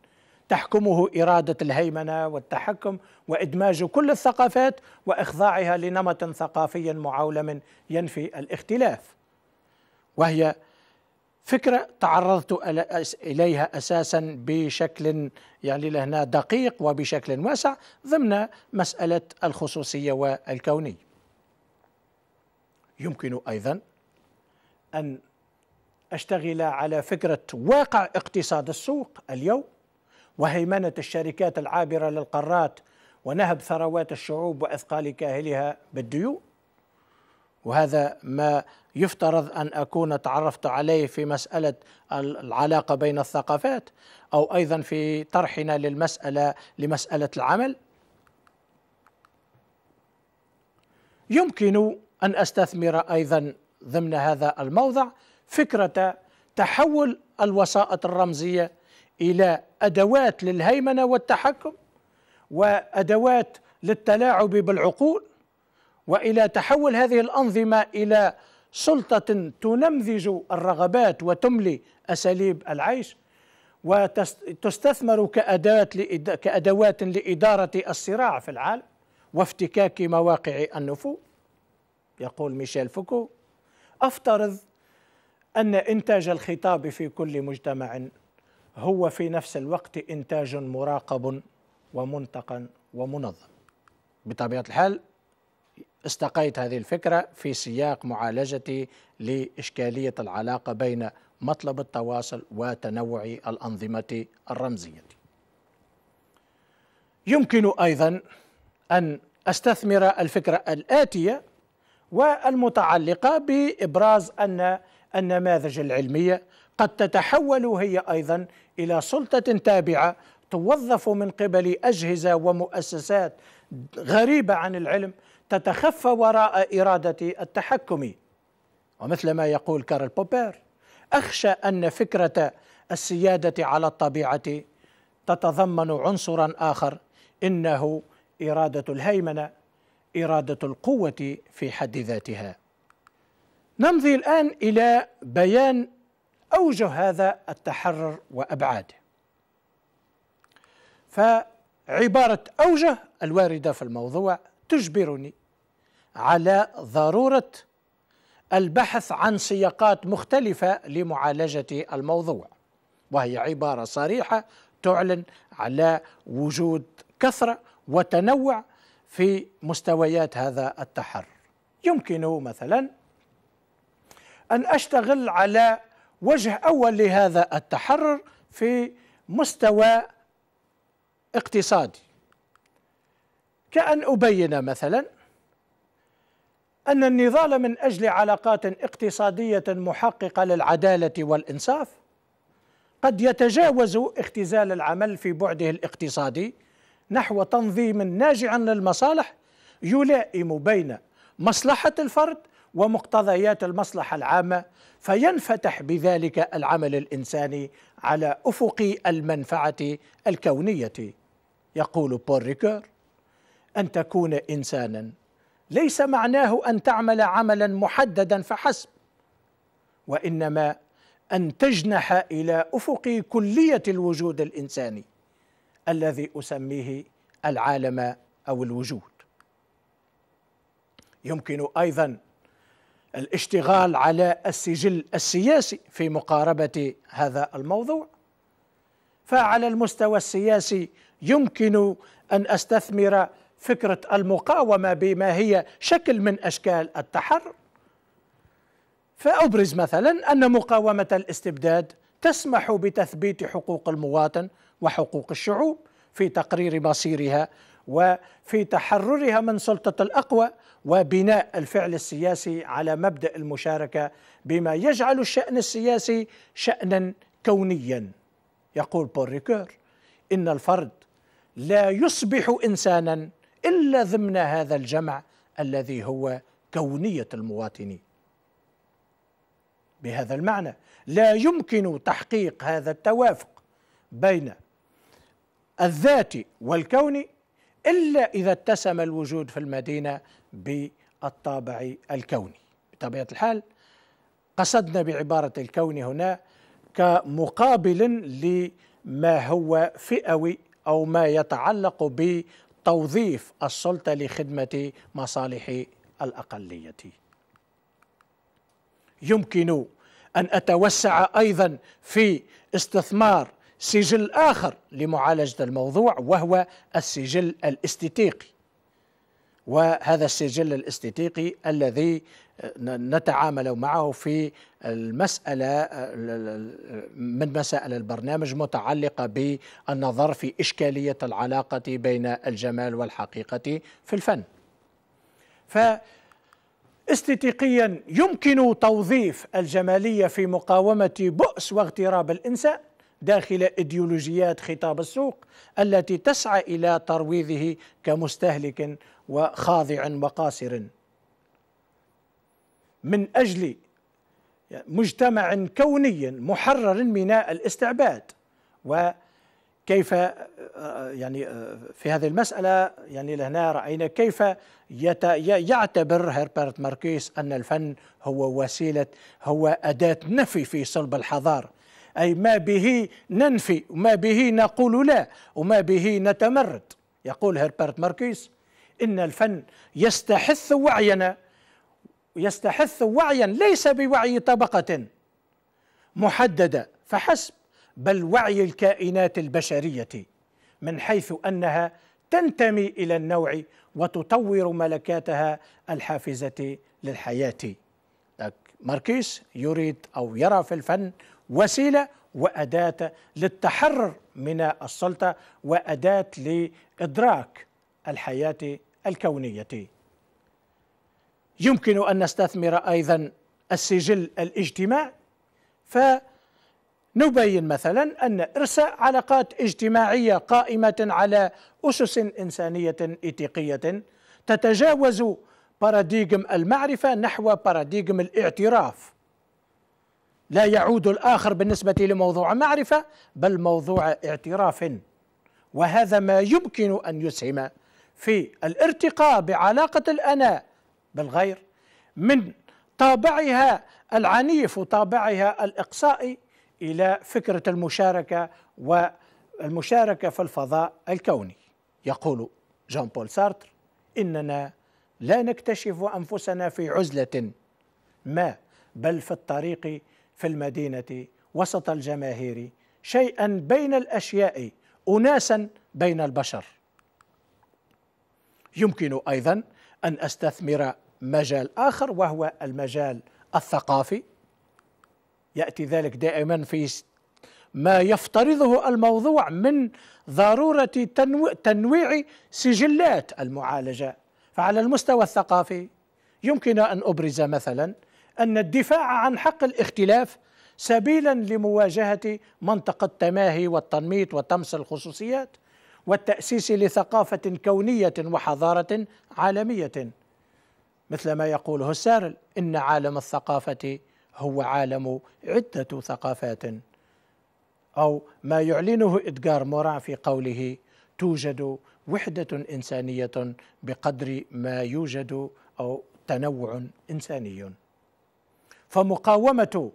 Speaker 1: تحكمه اراده الهيمنه والتحكم وادماج كل الثقافات واخضاعها لنمط ثقافي معولم ينفي الاختلاف وهي فكره تعرضت اليها اساسا بشكل يعني لهنا دقيق وبشكل واسع ضمن مساله الخصوصيه والكوني يمكن ايضا أن أشتغل على فكرة واقع اقتصاد السوق اليوم وهيمنة الشركات العابرة للقارات ونهب ثروات الشعوب وإثقال كاهلها بالديون وهذا ما يفترض أن أكون تعرفت عليه في مسألة العلاقة بين الثقافات أو أيضا في طرحنا للمسألة لمسألة العمل يمكن أن أستثمر أيضا ضمن هذا الموضع فكرة تحول الوسائط الرمزية إلى أدوات للهيمنة والتحكم وأدوات للتلاعب بالعقول والى تحول هذه الانظمه الى سلطه تنمذج الرغبات وتملي اساليب العيش وتستثمر كأداة كادوات لاداره الصراع في العالم وافتكاك مواقع النفوذ يقول ميشيل فوكو أفترض أن إنتاج الخطاب في كل مجتمع هو في نفس الوقت إنتاج مراقب ومنتقى ومنظم بطبيعة الحال استقيت هذه الفكرة في سياق معالجتي لإشكالية العلاقة بين مطلب التواصل وتنوع الأنظمة الرمزية يمكن أيضا أن أستثمر الفكرة الآتية والمتعلقة بإبراز أن النماذج العلمية قد تتحول هي أيضا إلى سلطة تابعة توظف من قبل أجهزة ومؤسسات غريبة عن العلم تتخفى وراء إرادة التحكم ومثل ما يقول كارل بوبير أخشى أن فكرة السيادة على الطبيعة تتضمن عنصرا آخر إنه إرادة الهيمنة اراده القوه في حد ذاتها نمضي الان الى بيان اوجه هذا التحرر وابعاده فعباره اوجه الوارده في الموضوع تجبرني على ضروره البحث عن سياقات مختلفه لمعالجه الموضوع وهي عباره صريحه تعلن على وجود كثره وتنوع في مستويات هذا التحرر يمكن مثلا ان اشتغل على وجه اول لهذا التحرر في مستوى اقتصادي كأن أبين مثلا أن النضال من أجل علاقات اقتصادية محققة للعدالة والإنصاف قد يتجاوز اختزال العمل في بعده الاقتصادي نحو تنظيم ناجع للمصالح يلائم بين مصلحة الفرد ومقتضيات المصلحة العامة فينفتح بذلك العمل الإنساني على أفق المنفعة الكونية يقول بول ريكور أن تكون إنسانا ليس معناه أن تعمل عملا محددا فحسب وإنما أن تجنح إلى أفق كلية الوجود الإنساني الذي اسميه العالم او الوجود يمكن ايضا الاشتغال على السجل السياسي في مقاربه هذا الموضوع فعلى المستوى السياسي يمكن ان استثمر فكره المقاومه بما هي شكل من اشكال التحرر فابرز مثلا ان مقاومه الاستبداد تسمح بتثبيت حقوق المواطن وحقوق الشعوب في تقرير مصيرها وفي تحررها من سلطه الاقوى وبناء الفعل السياسي على مبدا المشاركه بما يجعل الشان السياسي شانا كونيا يقول بول ريكور ان الفرد لا يصبح انسانا الا ضمن هذا الجمع الذي هو كونيه المواطنين بهذا المعنى لا يمكن تحقيق هذا التوافق بين الذاتي والكوني إلا إذا اتسم الوجود في المدينة بالطابع الكوني بطبيعة الحال قصدنا بعبارة الكون هنا كمقابل لما هو فئوي أو ما يتعلق بتوظيف السلطة لخدمة مصالح الأقلية يمكن أن أتوسع أيضا في استثمار سجل آخر لمعالجة الموضوع وهو السجل الاستيتيقي وهذا السجل الاستيتيقي الذي نتعامل معه في المسألة من مسائل البرنامج متعلقة بالنظر في إشكالية العلاقة بين الجمال والحقيقة في الفن استيتيقيا يمكن توظيف الجمالية في مقاومة بؤس واغتراب الإنسان داخل ايديولوجيات خطاب السوق التي تسعى الى ترويضه كمستهلك وخاضع وقاصر من اجل مجتمع كوني محرر من الاستعباد وكيف آه، آه، يعني آه، في هذه المسألة يعني لهنا رأينا كيف يعتبر هربرت ماركيس أن الفن هو وسيلة هو أداة نفي في صلب الحضارة أي ما به ننفي وما به نقول لا وما به نتمرد يقول هربرت ماركيس إن الفن يستحث وعينا يستحث وعيا ليس بوعي طبقة محددة فحسب بل وعي الكائنات البشرية من حيث أنها تنتمي إلى النوع وتطور ملكاتها الحافزة للحياة ماركيس يريد أو يرى في الفن وسيله واداه للتحرر من السلطه واداه لادراك الحياه الكونيه يمكن ان نستثمر ايضا السجل الاجتماعي فنبين مثلا ان ارساء علاقات اجتماعيه قائمه على اسس انسانيه اتيقيه تتجاوز باراديغم المعرفه نحو باراديغم الاعتراف لا يعود الآخر بالنسبة لموضوع معرفة بل موضوع اعتراف وهذا ما يمكن أن يسهم في الارتقاء بعلاقة الأنا بالغير من طابعها العنيف وطابعها الإقصائي إلى فكرة المشاركة والمشاركة في الفضاء الكوني يقول جان بول سارتر إننا لا نكتشف أنفسنا في عزلة ما بل في الطريق في المدينه وسط الجماهير شيئا بين الاشياء اناسا بين البشر يمكن ايضا ان استثمر مجال اخر وهو المجال الثقافي ياتي ذلك دائما في ما يفترضه الموضوع من ضروره تنويع سجلات المعالجه فعلى المستوى الثقافي يمكن ان ابرز مثلا أن الدفاع عن حق الاختلاف سبيلا لمواجهة منطقة التماهي والتنميط وطمس الخصوصيات والتأسيس لثقافة كونية وحضارة عالمية مثل ما يقوله السارل إن عالم الثقافة هو عالم عدة ثقافات أو ما يعلنه إدغار موران في قوله توجد وحدة إنسانية بقدر ما يوجد أو تنوع إنساني فمقاومة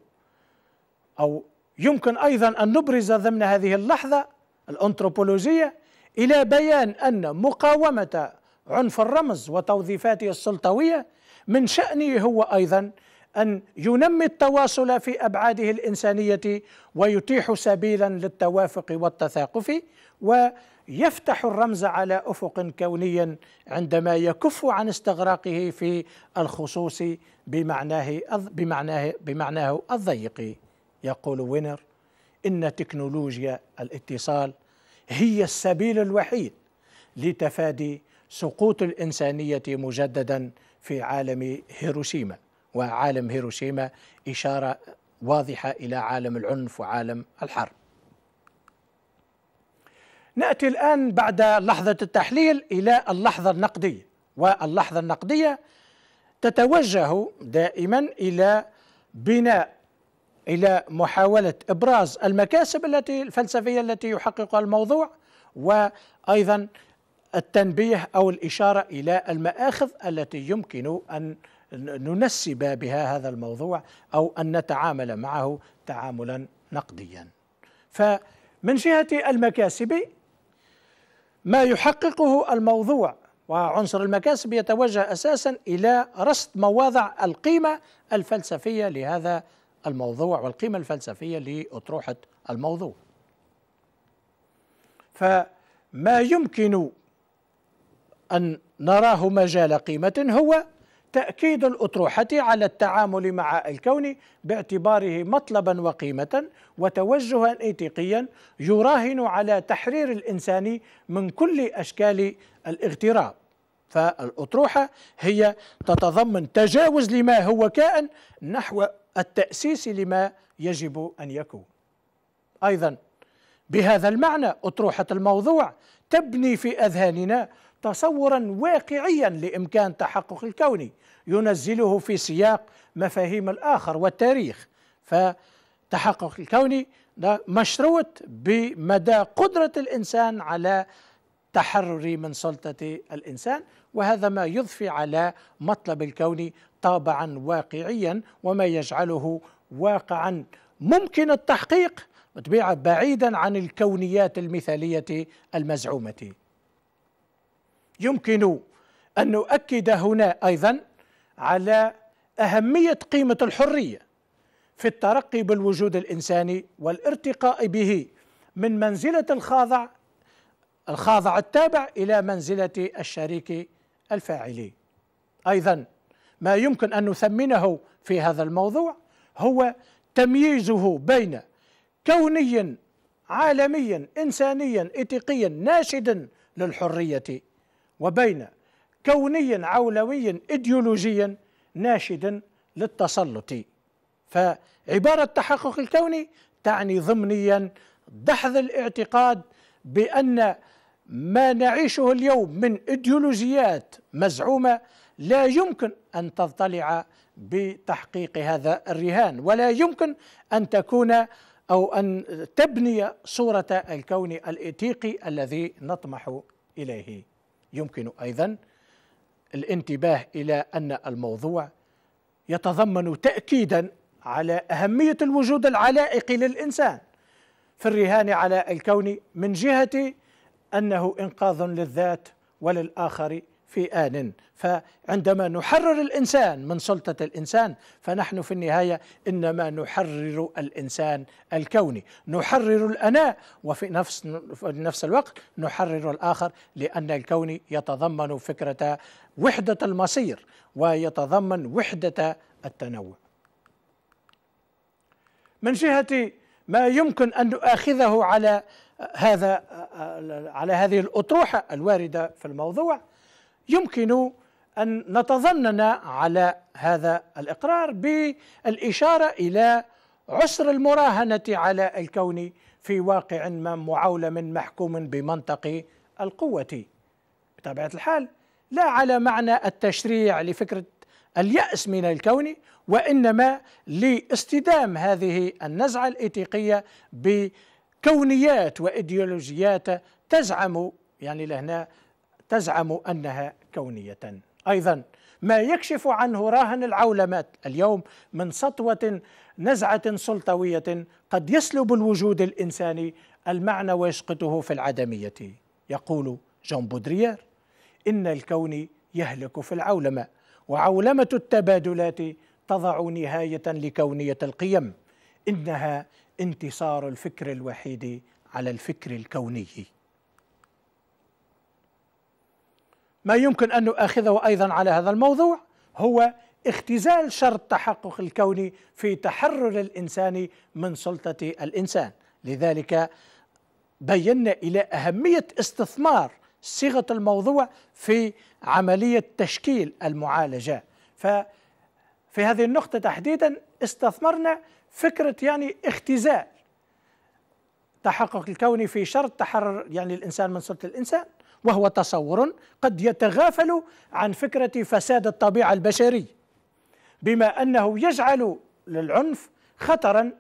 Speaker 1: أو يمكن أيضا أن نبرز ضمن هذه اللحظة الأنثروبولوجية إلى بيان أن مقاومة عنف الرمز وتوظيفاته السلطوية من شأنه هو أيضا أن ينمي التواصل في أبعاده الإنسانية ويتيح سبيلا للتوافق والتثاقف و يفتح الرمز على افق كوني عندما يكف عن استغراقه في الخصوص بمعناه بمعناه بمعناه الضيق يقول وينر ان تكنولوجيا الاتصال هي السبيل الوحيد لتفادي سقوط الانسانيه مجددا في عالم هيروشيما وعالم هيروشيما اشاره واضحه الى عالم العنف وعالم الحرب ناتي الان بعد لحظه التحليل الى اللحظه النقديه واللحظه النقديه تتوجه دائما الى بناء الى محاوله ابراز المكاسب التي الفلسفيه التي يحققها الموضوع وايضا التنبيه او الاشاره الى المآخذ التي يمكن ان ننسب بها هذا الموضوع او ان نتعامل معه تعاملا نقديا فمن جهه المكاسب ما يحققه الموضوع وعنصر المكاسب يتوجه اساسا الى رصد مواضع القيمه الفلسفيه لهذا الموضوع والقيمه الفلسفيه لاطروحه الموضوع. فما يمكن ان نراه مجال قيمه هو تأكيد الأطروحة على التعامل مع الكون باعتباره مطلبا وقيمة وتوجها ايتيقيا يراهن على تحرير الإنسان من كل أشكال الاغتراب فالأطروحة هي تتضمن تجاوز لما هو كائن نحو التأسيس لما يجب أن يكون أيضا بهذا المعنى أطروحة الموضوع تبني في أذهاننا تصورا واقعيا لامكان تحقق الكون ينزله في سياق مفاهيم الاخر والتاريخ فتحقق الكوني ده مشروط بمدى قدره الانسان على تحرر من سلطة الإنسان وهذا ما يضفي على مطلب الكون طابعا واقعيا وما يجعله واقعا ممكن التحقيق بطبيعة بعيدا عن الكونيات المثالية المزعومة يمكن أن نؤكد هنا أيضا على أهمية قيمة الحرية في الترقي بالوجود الإنساني والارتقاء به من منزلة الخاضع الخاضع التابع إلى منزلة الشريك الفاعلي أيضا ما يمكن أن نثمنه في هذا الموضوع هو تمييزه بين كوني عالميا إنسانيا إتقيا ناشدا للحرية وبين كوني عولوي إيديولوجيا ناشدا للتسلط فعبارة التحقق الكوني تعني ضمنيا دحض الاعتقاد بأن ما نعيشه اليوم من ايديولوجيات مزعومه لا يمكن ان تضطلع بتحقيق هذا الرهان ولا يمكن ان تكون او ان تبني صوره الكون الاتيقي الذي نطمح اليه يمكن ايضا الانتباه الى ان الموضوع يتضمن تاكيدا على اهميه الوجود العلائقي للانسان في الرهان على الكون من جهه انه انقاذ للذات وللاخر في آن فعندما نحرر الإنسان من سلطة الإنسان فنحن في النهاية إنما نحرر الإنسان الكوني نحرر الأناء وفي نفس, في نفس الوقت نحرر الآخر لأن الكون يتضمن فكرة وحدة المصير ويتضمن وحدة التنوع من جهة ما يمكن أن نؤاخذه على هذا على هذه الأطروحة الواردة في الموضوع يمكن أن نتظنن على هذا الإقرار بالإشارة إلى عسر المراهنة على الكون في واقع ما معولم محكوم بمنطق القوة بطبيعة الحال لا على معنى التشريع لفكرة اليأس من الكون وإنما لاستدام هذه النزعة الإيتيقية بكونيات وإيديولوجيات تزعم يعني لهنا تزعم أنها كونية أيضا ما يكشف عنه راهن العولمات اليوم من سطوة نزعة سلطوية قد يسلب الوجود الإنساني المعنى ويسقطه في العدمية يقول جون بودريير إن الكون يهلك في العولمة وعولمة التبادلات تضع نهاية لكونية القيم إنها انتصار الفكر الوحيد على الفكر الكوني ما يمكن أن نأخذه أيضا على هذا الموضوع هو اختزال شرط التحقق الكوني في تحرر الإنسان من سلطة الإنسان لذلك بينا إلى أهمية استثمار صيغة الموضوع في عملية تشكيل المعالجة ففي هذه النقطة تحديدا استثمرنا فكرة يعني اختزال تحقق الكوني في شرط تحرر يعني الإنسان من سلطة الإنسان وهو تصور قد يتغافل عن فكرة فساد الطبيعة البشري بما أنه يجعل للعنف خطرا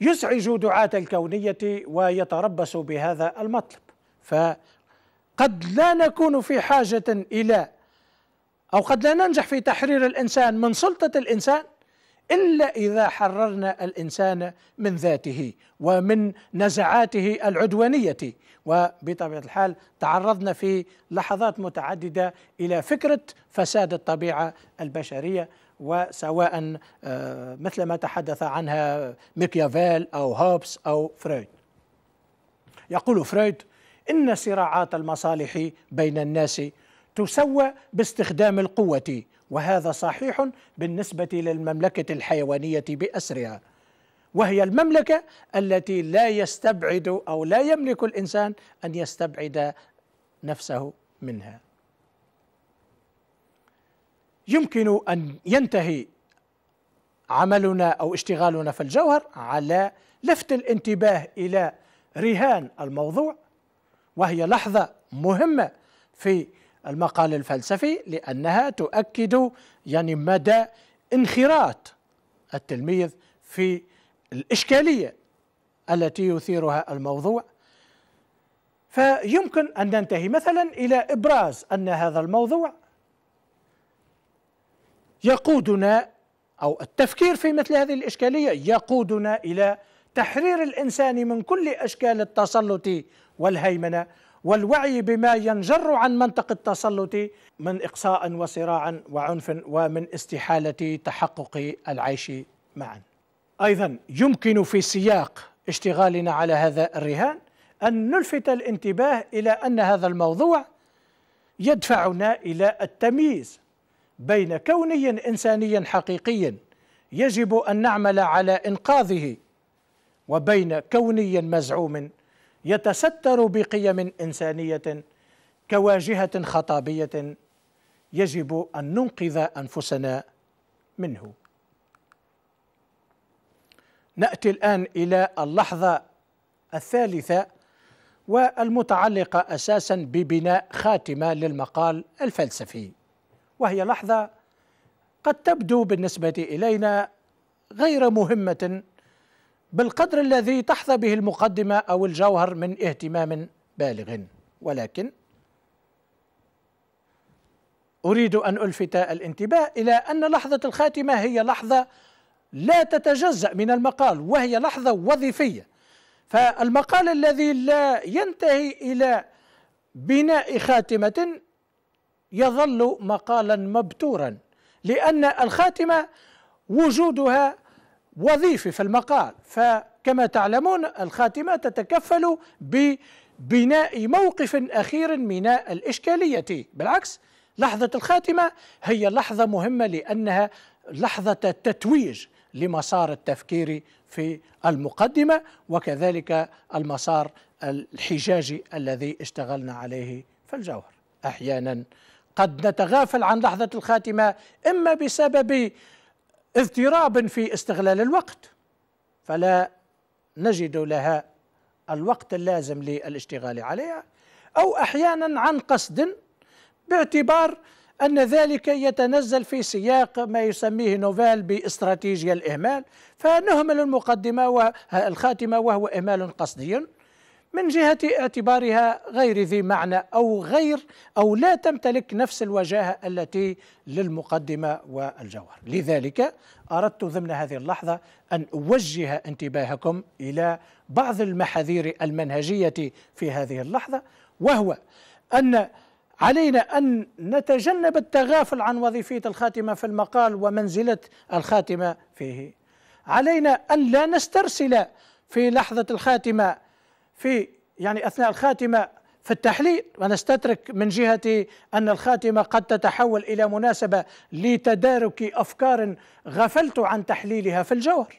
Speaker 1: يزعج دعاة الكونية ويتربص بهذا المطلب فقد لا نكون في حاجة إلى أو قد لا ننجح في تحرير الإنسان من سلطة الإنسان الا اذا حررنا الانسان من ذاته ومن نزعاته العدوانيه وبطبيعه الحال تعرضنا في لحظات متعدده الى فكره فساد الطبيعه البشريه وسواء آه، مثل ما تحدث عنها ميكيافيل او هوبس او فرويد يقول فرويد ان صراعات المصالح بين الناس تسوى باستخدام القوه وهذا صحيح بالنسبة للمملكة الحيوانية بأسرها وهي المملكة التي لا يستبعد أو لا يملك الإنسان أن يستبعد نفسه منها يمكن أن ينتهي عملنا أو اشتغالنا في الجوهر على لفت الانتباه إلى رهان الموضوع وهي لحظة مهمة في المقال الفلسفي لأنها تؤكد يعني مدى انخراط التلميذ في الإشكالية التي يثيرها الموضوع فيمكن أن ننتهي مثلا إلى إبراز أن هذا الموضوع يقودنا أو التفكير في مثل هذه الإشكالية يقودنا إلى تحرير الإنسان من كل أشكال التسلط والهيمنة والوعي بما ينجر عن منطق التسلط من إقصاء وصراع وعنف ومن استحالة تحقق العيش معا أيضا يمكن في سياق اشتغالنا على هذا الرهان أن نلفت الانتباه إلى أن هذا الموضوع يدفعنا إلى التمييز بين كوني إنساني حقيقي يجب أن نعمل على إنقاذه وبين كوني مزعوم يتستر بقيم انسانيه كواجهه خطابيه يجب ان ننقذ انفسنا منه ناتي الان الى اللحظه الثالثه والمتعلقه اساسا ببناء خاتمه للمقال الفلسفي وهي لحظه قد تبدو بالنسبه الينا غير مهمه بالقدر الذي تحظى به المقدمه او الجوهر من اهتمام بالغ ولكن اريد ان الفت الانتباه الى ان لحظه الخاتمه هي لحظه لا تتجزا من المقال وهي لحظه وظيفيه فالمقال الذي لا ينتهي الى بناء خاتمه يظل مقالا مبتورا لان الخاتمه وجودها وظيفي في المقال فكما تعلمون الخاتمة تتكفل ببناء موقف أخير من الإشكالية بالعكس لحظة الخاتمة هي لحظة مهمة لأنها لحظة تتويج لمسار التفكير في المقدمة وكذلك المسار الحجاجي الذي اشتغلنا عليه في الجوهر أحيانا قد نتغافل عن لحظة الخاتمة إما بسبب اضطراب في استغلال الوقت فلا نجد لها الوقت اللازم للاشتغال عليها او احيانا عن قصد باعتبار ان ذلك يتنزل في سياق ما يسميه نوفال باستراتيجيا الاهمال فنهمل المقدمه والخاتمه وهو اهمال قصدي من جهة اعتبارها غير ذي معنى أو غير أو لا تمتلك نفس الوجاهة التي للمقدمة والجوهر لذلك أردت ضمن هذه اللحظة أن أوجه انتباهكم إلى بعض المحاذير المنهجية في هذه اللحظة وهو أن علينا أن نتجنب التغافل عن وظيفية الخاتمة في المقال ومنزلة الخاتمة فيه علينا أن لا نسترسل في لحظة الخاتمة في يعني اثناء الخاتمه في التحليل ونستترك من جهتي ان الخاتمه قد تتحول الى مناسبه لتدارك افكار غفلت عن تحليلها في الجوهر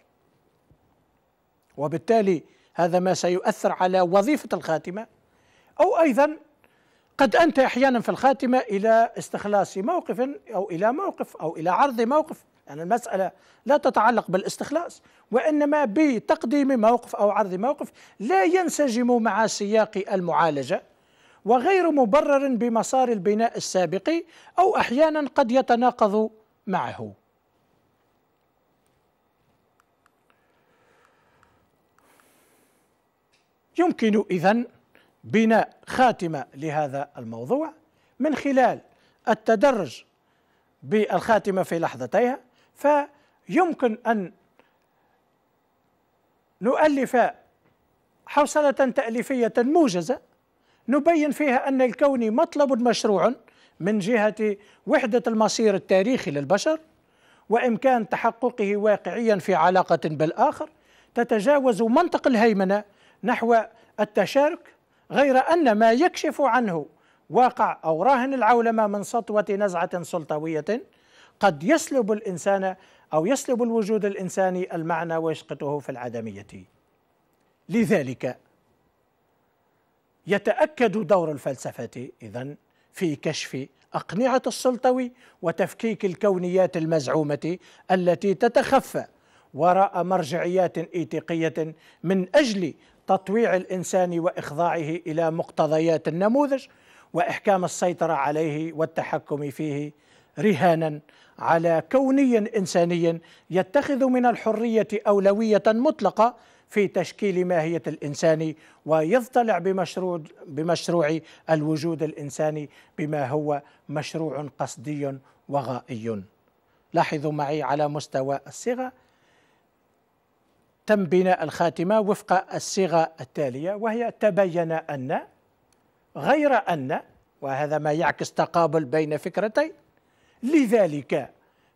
Speaker 1: وبالتالي هذا ما سيؤثر على وظيفه الخاتمه او ايضا قد انت احيانا في الخاتمه الى استخلاص موقف او الى موقف او الى عرض موقف يعني المساله لا تتعلق بالاستخلاص وإنما بتقديم موقف أو عرض موقف لا ينسجم مع سياق المعالجة وغير مبرر بمسار البناء السابق أو أحيانا قد يتناقض معه يمكن اذا بناء خاتمة لهذا الموضوع من خلال التدرج بالخاتمة في لحظتيها فيمكن أن نؤلف حوصلة تأليفية موجزة نبين فيها أن الكون مطلب مشروع من جهة وحدة المصير التاريخي للبشر وإمكان تحققه واقعيا في علاقة بالآخر تتجاوز منطق الهيمنة نحو التشارك غير أن ما يكشف عنه واقع أو راهن العولمة من سطوة نزعة سلطوية قد يسلب الإنسان أو يسلب الوجود الإنساني المعنى ويسقطه في العدمية لذلك يتأكد دور الفلسفة إذا في كشف أقنعة السلطوي وتفكيك الكونيات المزعومة التي تتخفى وراء مرجعيات ايتيقيه من اجل تطويع الانسان واخضاعه الى مقتضيات النموذج واحكام السيطره عليه والتحكم فيه رهانا على كوني انساني يتخذ من الحريه اولويه مطلقه في تشكيل ماهيه الانسان ويضطلع بمشروع بمشروع الوجود الانساني بما هو مشروع قصدي وغائي. لاحظوا معي على مستوى الصيغه تم بناء الخاتمه وفق الصيغه التاليه وهي تبين ان غير ان وهذا ما يعكس تقابل بين فكرتين لذلك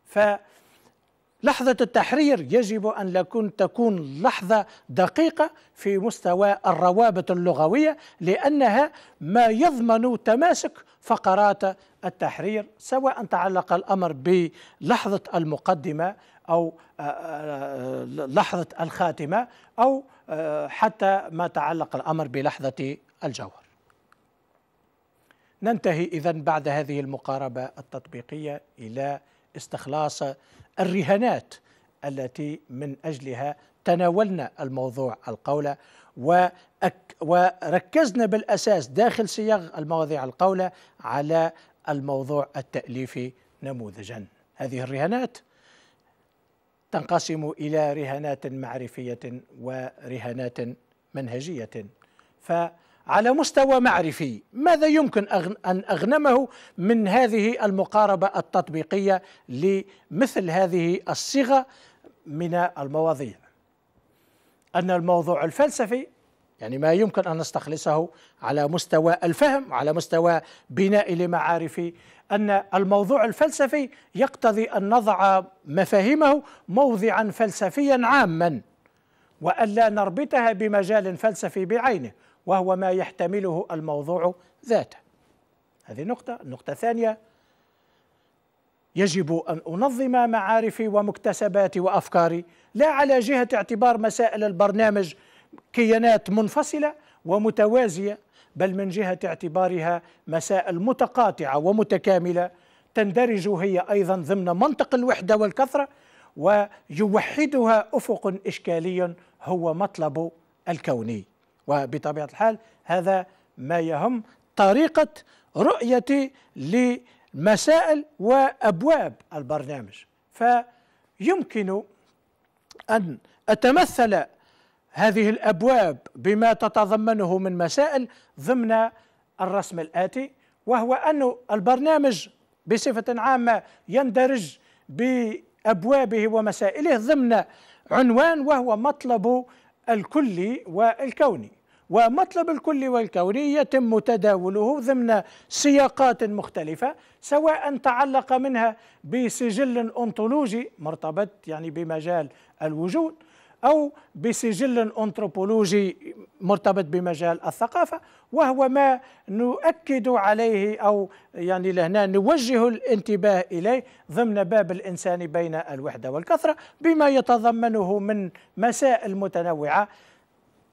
Speaker 1: فلحظة التحرير يجب أن لكن تكون لحظة دقيقة في مستوى الروابط اللغوية لأنها ما يضمن تماسك فقرات التحرير سواء تعلق الأمر بلحظة المقدمة أو آه، آه، لحظة الخاتمة أو آه، حتى ما تعلق الأمر بلحظة الجوهر ننتهي إذا بعد هذه المقاربة التطبيقية إلى استخلاص الرهانات التي من أجلها تناولنا الموضوع القولة وركزنا بالأساس داخل صياغ المواضيع القولة على الموضوع التأليفي نموذجا هذه الرهانات تنقسم إلى رهانات معرفية ورهانات منهجية ف على مستوى معرفي ماذا يمكن أن أغنمه من هذه المقاربة التطبيقية لمثل هذه الصيغة من المواضيع أن الموضوع الفلسفي يعني ما يمكن أن نستخلصه على مستوى الفهم على مستوى بناء لمعارف أن الموضوع الفلسفي يقتضي أن نضع مفاهيمه موضعا فلسفيا عاما وألا نربطها بمجال فلسفي بعينه وهو ما يحتمله الموضوع ذاته هذه نقطة النقطة الثانية يجب أن أنظم معارفي ومكتسباتي وأفكاري لا على جهة اعتبار مسائل البرنامج كيانات منفصلة ومتوازية بل من جهة اعتبارها مسائل متقاطعة ومتكاملة تندرج هي أيضا ضمن منطق الوحدة والكثرة ويوحدها أفق إشكالي هو مطلب الكوني وبطبيعة الحال هذا ما يهم طريقة رؤيتي لمسائل وأبواب البرنامج فيمكن أن أتمثل هذه الأبواب بما تتضمنه من مسائل ضمن الرسم الآتي وهو أن البرنامج بصفة عامة يندرج بأبوابه ومسائله ضمن عنوان وهو مطلب الكلي والكوني ومطلب الكل والكوني يتم تداوله ضمن سياقات مختلفة سواء تعلق منها بسجل أنطولوجي مرتبط يعني بمجال الوجود أو بسجل أنثروبولوجي مرتبط بمجال الثقافة وهو ما نؤكد عليه أو يعني لهنا نوجه الانتباه إليه ضمن باب الإنسان بين الوحدة والكثرة بما يتضمنه من مسائل متنوعة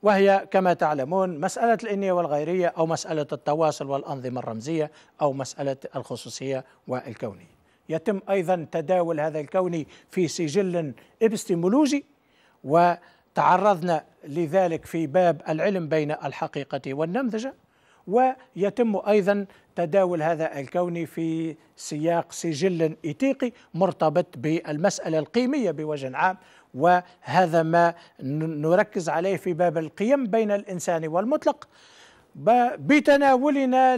Speaker 1: وهي كما تعلمون مسألة الإنية والغيرية أو مسألة التواصل والأنظمة الرمزية أو مسألة الخصوصية والكونية يتم أيضا تداول هذا الكوني في سجل إبستيمولوجي وتعرضنا لذلك في باب العلم بين الحقيقة والنمذجة ويتم أيضا تداول هذا الكوني في سياق سجل إيتيقي مرتبط بالمسألة القيمية بوجه عام وهذا ما نركز عليه في باب القيم بين الإنسان والمطلق بتناولنا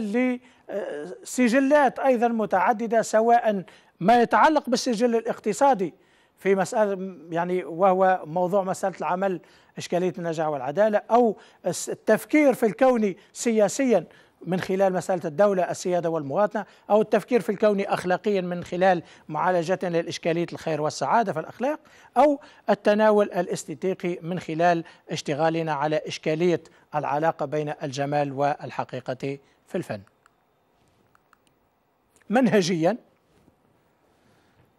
Speaker 1: لسجلات أيضا متعددة سواء ما يتعلق بالسجل الاقتصادي في مسألة يعني وهو موضوع مسألة العمل إشكالية النجاح والعدالة أو التفكير في الكون سياسيا من خلال مسألة الدولة السيادة والمواطنة أو التفكير في الكون أخلاقيا من خلال معالجة للإشكالية الخير والسعادة في الأخلاق أو التناول الاستيتيقي من خلال اشتغالنا على إشكالية العلاقة بين الجمال والحقيقة في الفن منهجيا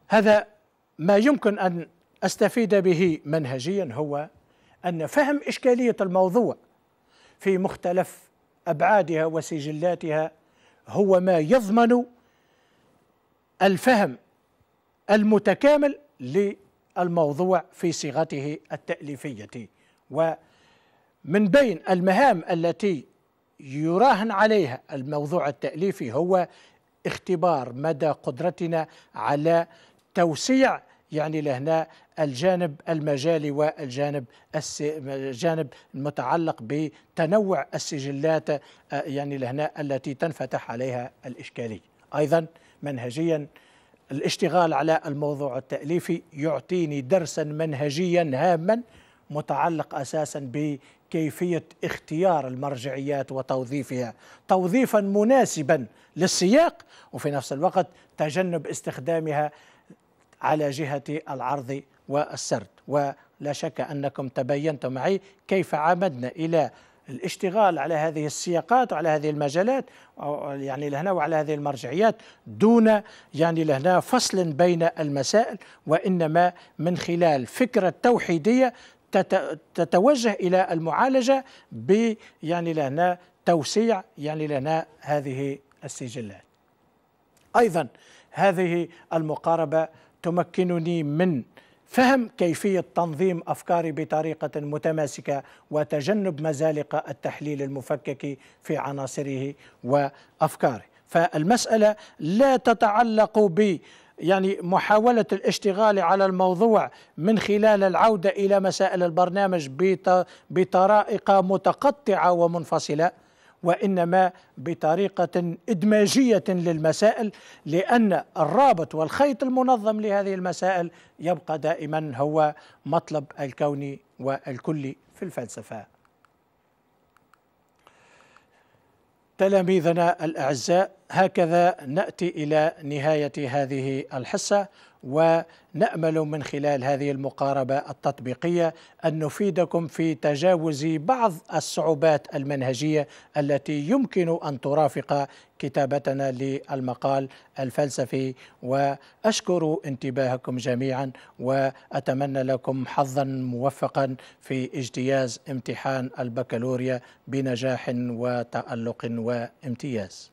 Speaker 1: هذا ما يمكن أن أستفيد به منهجيا هو أن فهم إشكالية الموضوع في مختلف أبعادها وسجلاتها هو ما يضمن الفهم المتكامل للموضوع في صيغته التأليفية ومن بين المهام التي يراهن عليها الموضوع التأليفي هو اختبار مدى قدرتنا على توسيع يعني لهنا الجانب المجالي والجانب الجانب المتعلق بتنوع السجلات آه، يعني لهنا التي تنفتح عليها الإشكالية أيضا منهجيا الاشتغال على الموضوع التأليفي يعطيني درسا منهجيا هاما متعلق أساسا بكيفية اختيار المرجعيات وتوظيفها توظيفا مناسبا للسياق وفي نفس الوقت تجنب استخدامها على جهة العرض والسرد ولا شك أنكم تبينتم معي كيف عمدنا إلى الاشتغال على هذه السياقات وعلى هذه المجالات يعني لهنا وعلى هذه المرجعيات دون يعني لهنا فصل بين المسائل وإنما من خلال فكرة توحيدية تتوجه إلى المعالجة ب يعني لهنا توسيع يعني لهنا هذه السجلات أيضا هذه المقاربة تمكنني من فهم كيفية تنظيم أفكاري بطريقة متماسكة وتجنب مزالق التحليل المفكك في عناصره وأفكاره فالمسألة لا تتعلق ب يعني محاولة الاشتغال على الموضوع من خلال العودة إلى مسائل البرنامج بطرائق متقطعة ومنفصلة وانما بطريقه ادماجيه للمسائل لان الرابط والخيط المنظم لهذه المسائل يبقى دائما هو مطلب الكوني والكلي في الفلسفه. تلاميذنا الاعزاء هكذا ناتي الى نهايه هذه الحصه ونامل من خلال هذه المقاربه التطبيقيه ان نفيدكم في تجاوز بعض الصعوبات المنهجيه التي يمكن ان ترافق كتابتنا للمقال الفلسفي واشكر انتباهكم جميعا واتمنى لكم حظا موفقا في اجتياز امتحان البكالوريا بنجاح وتالق وامتياز.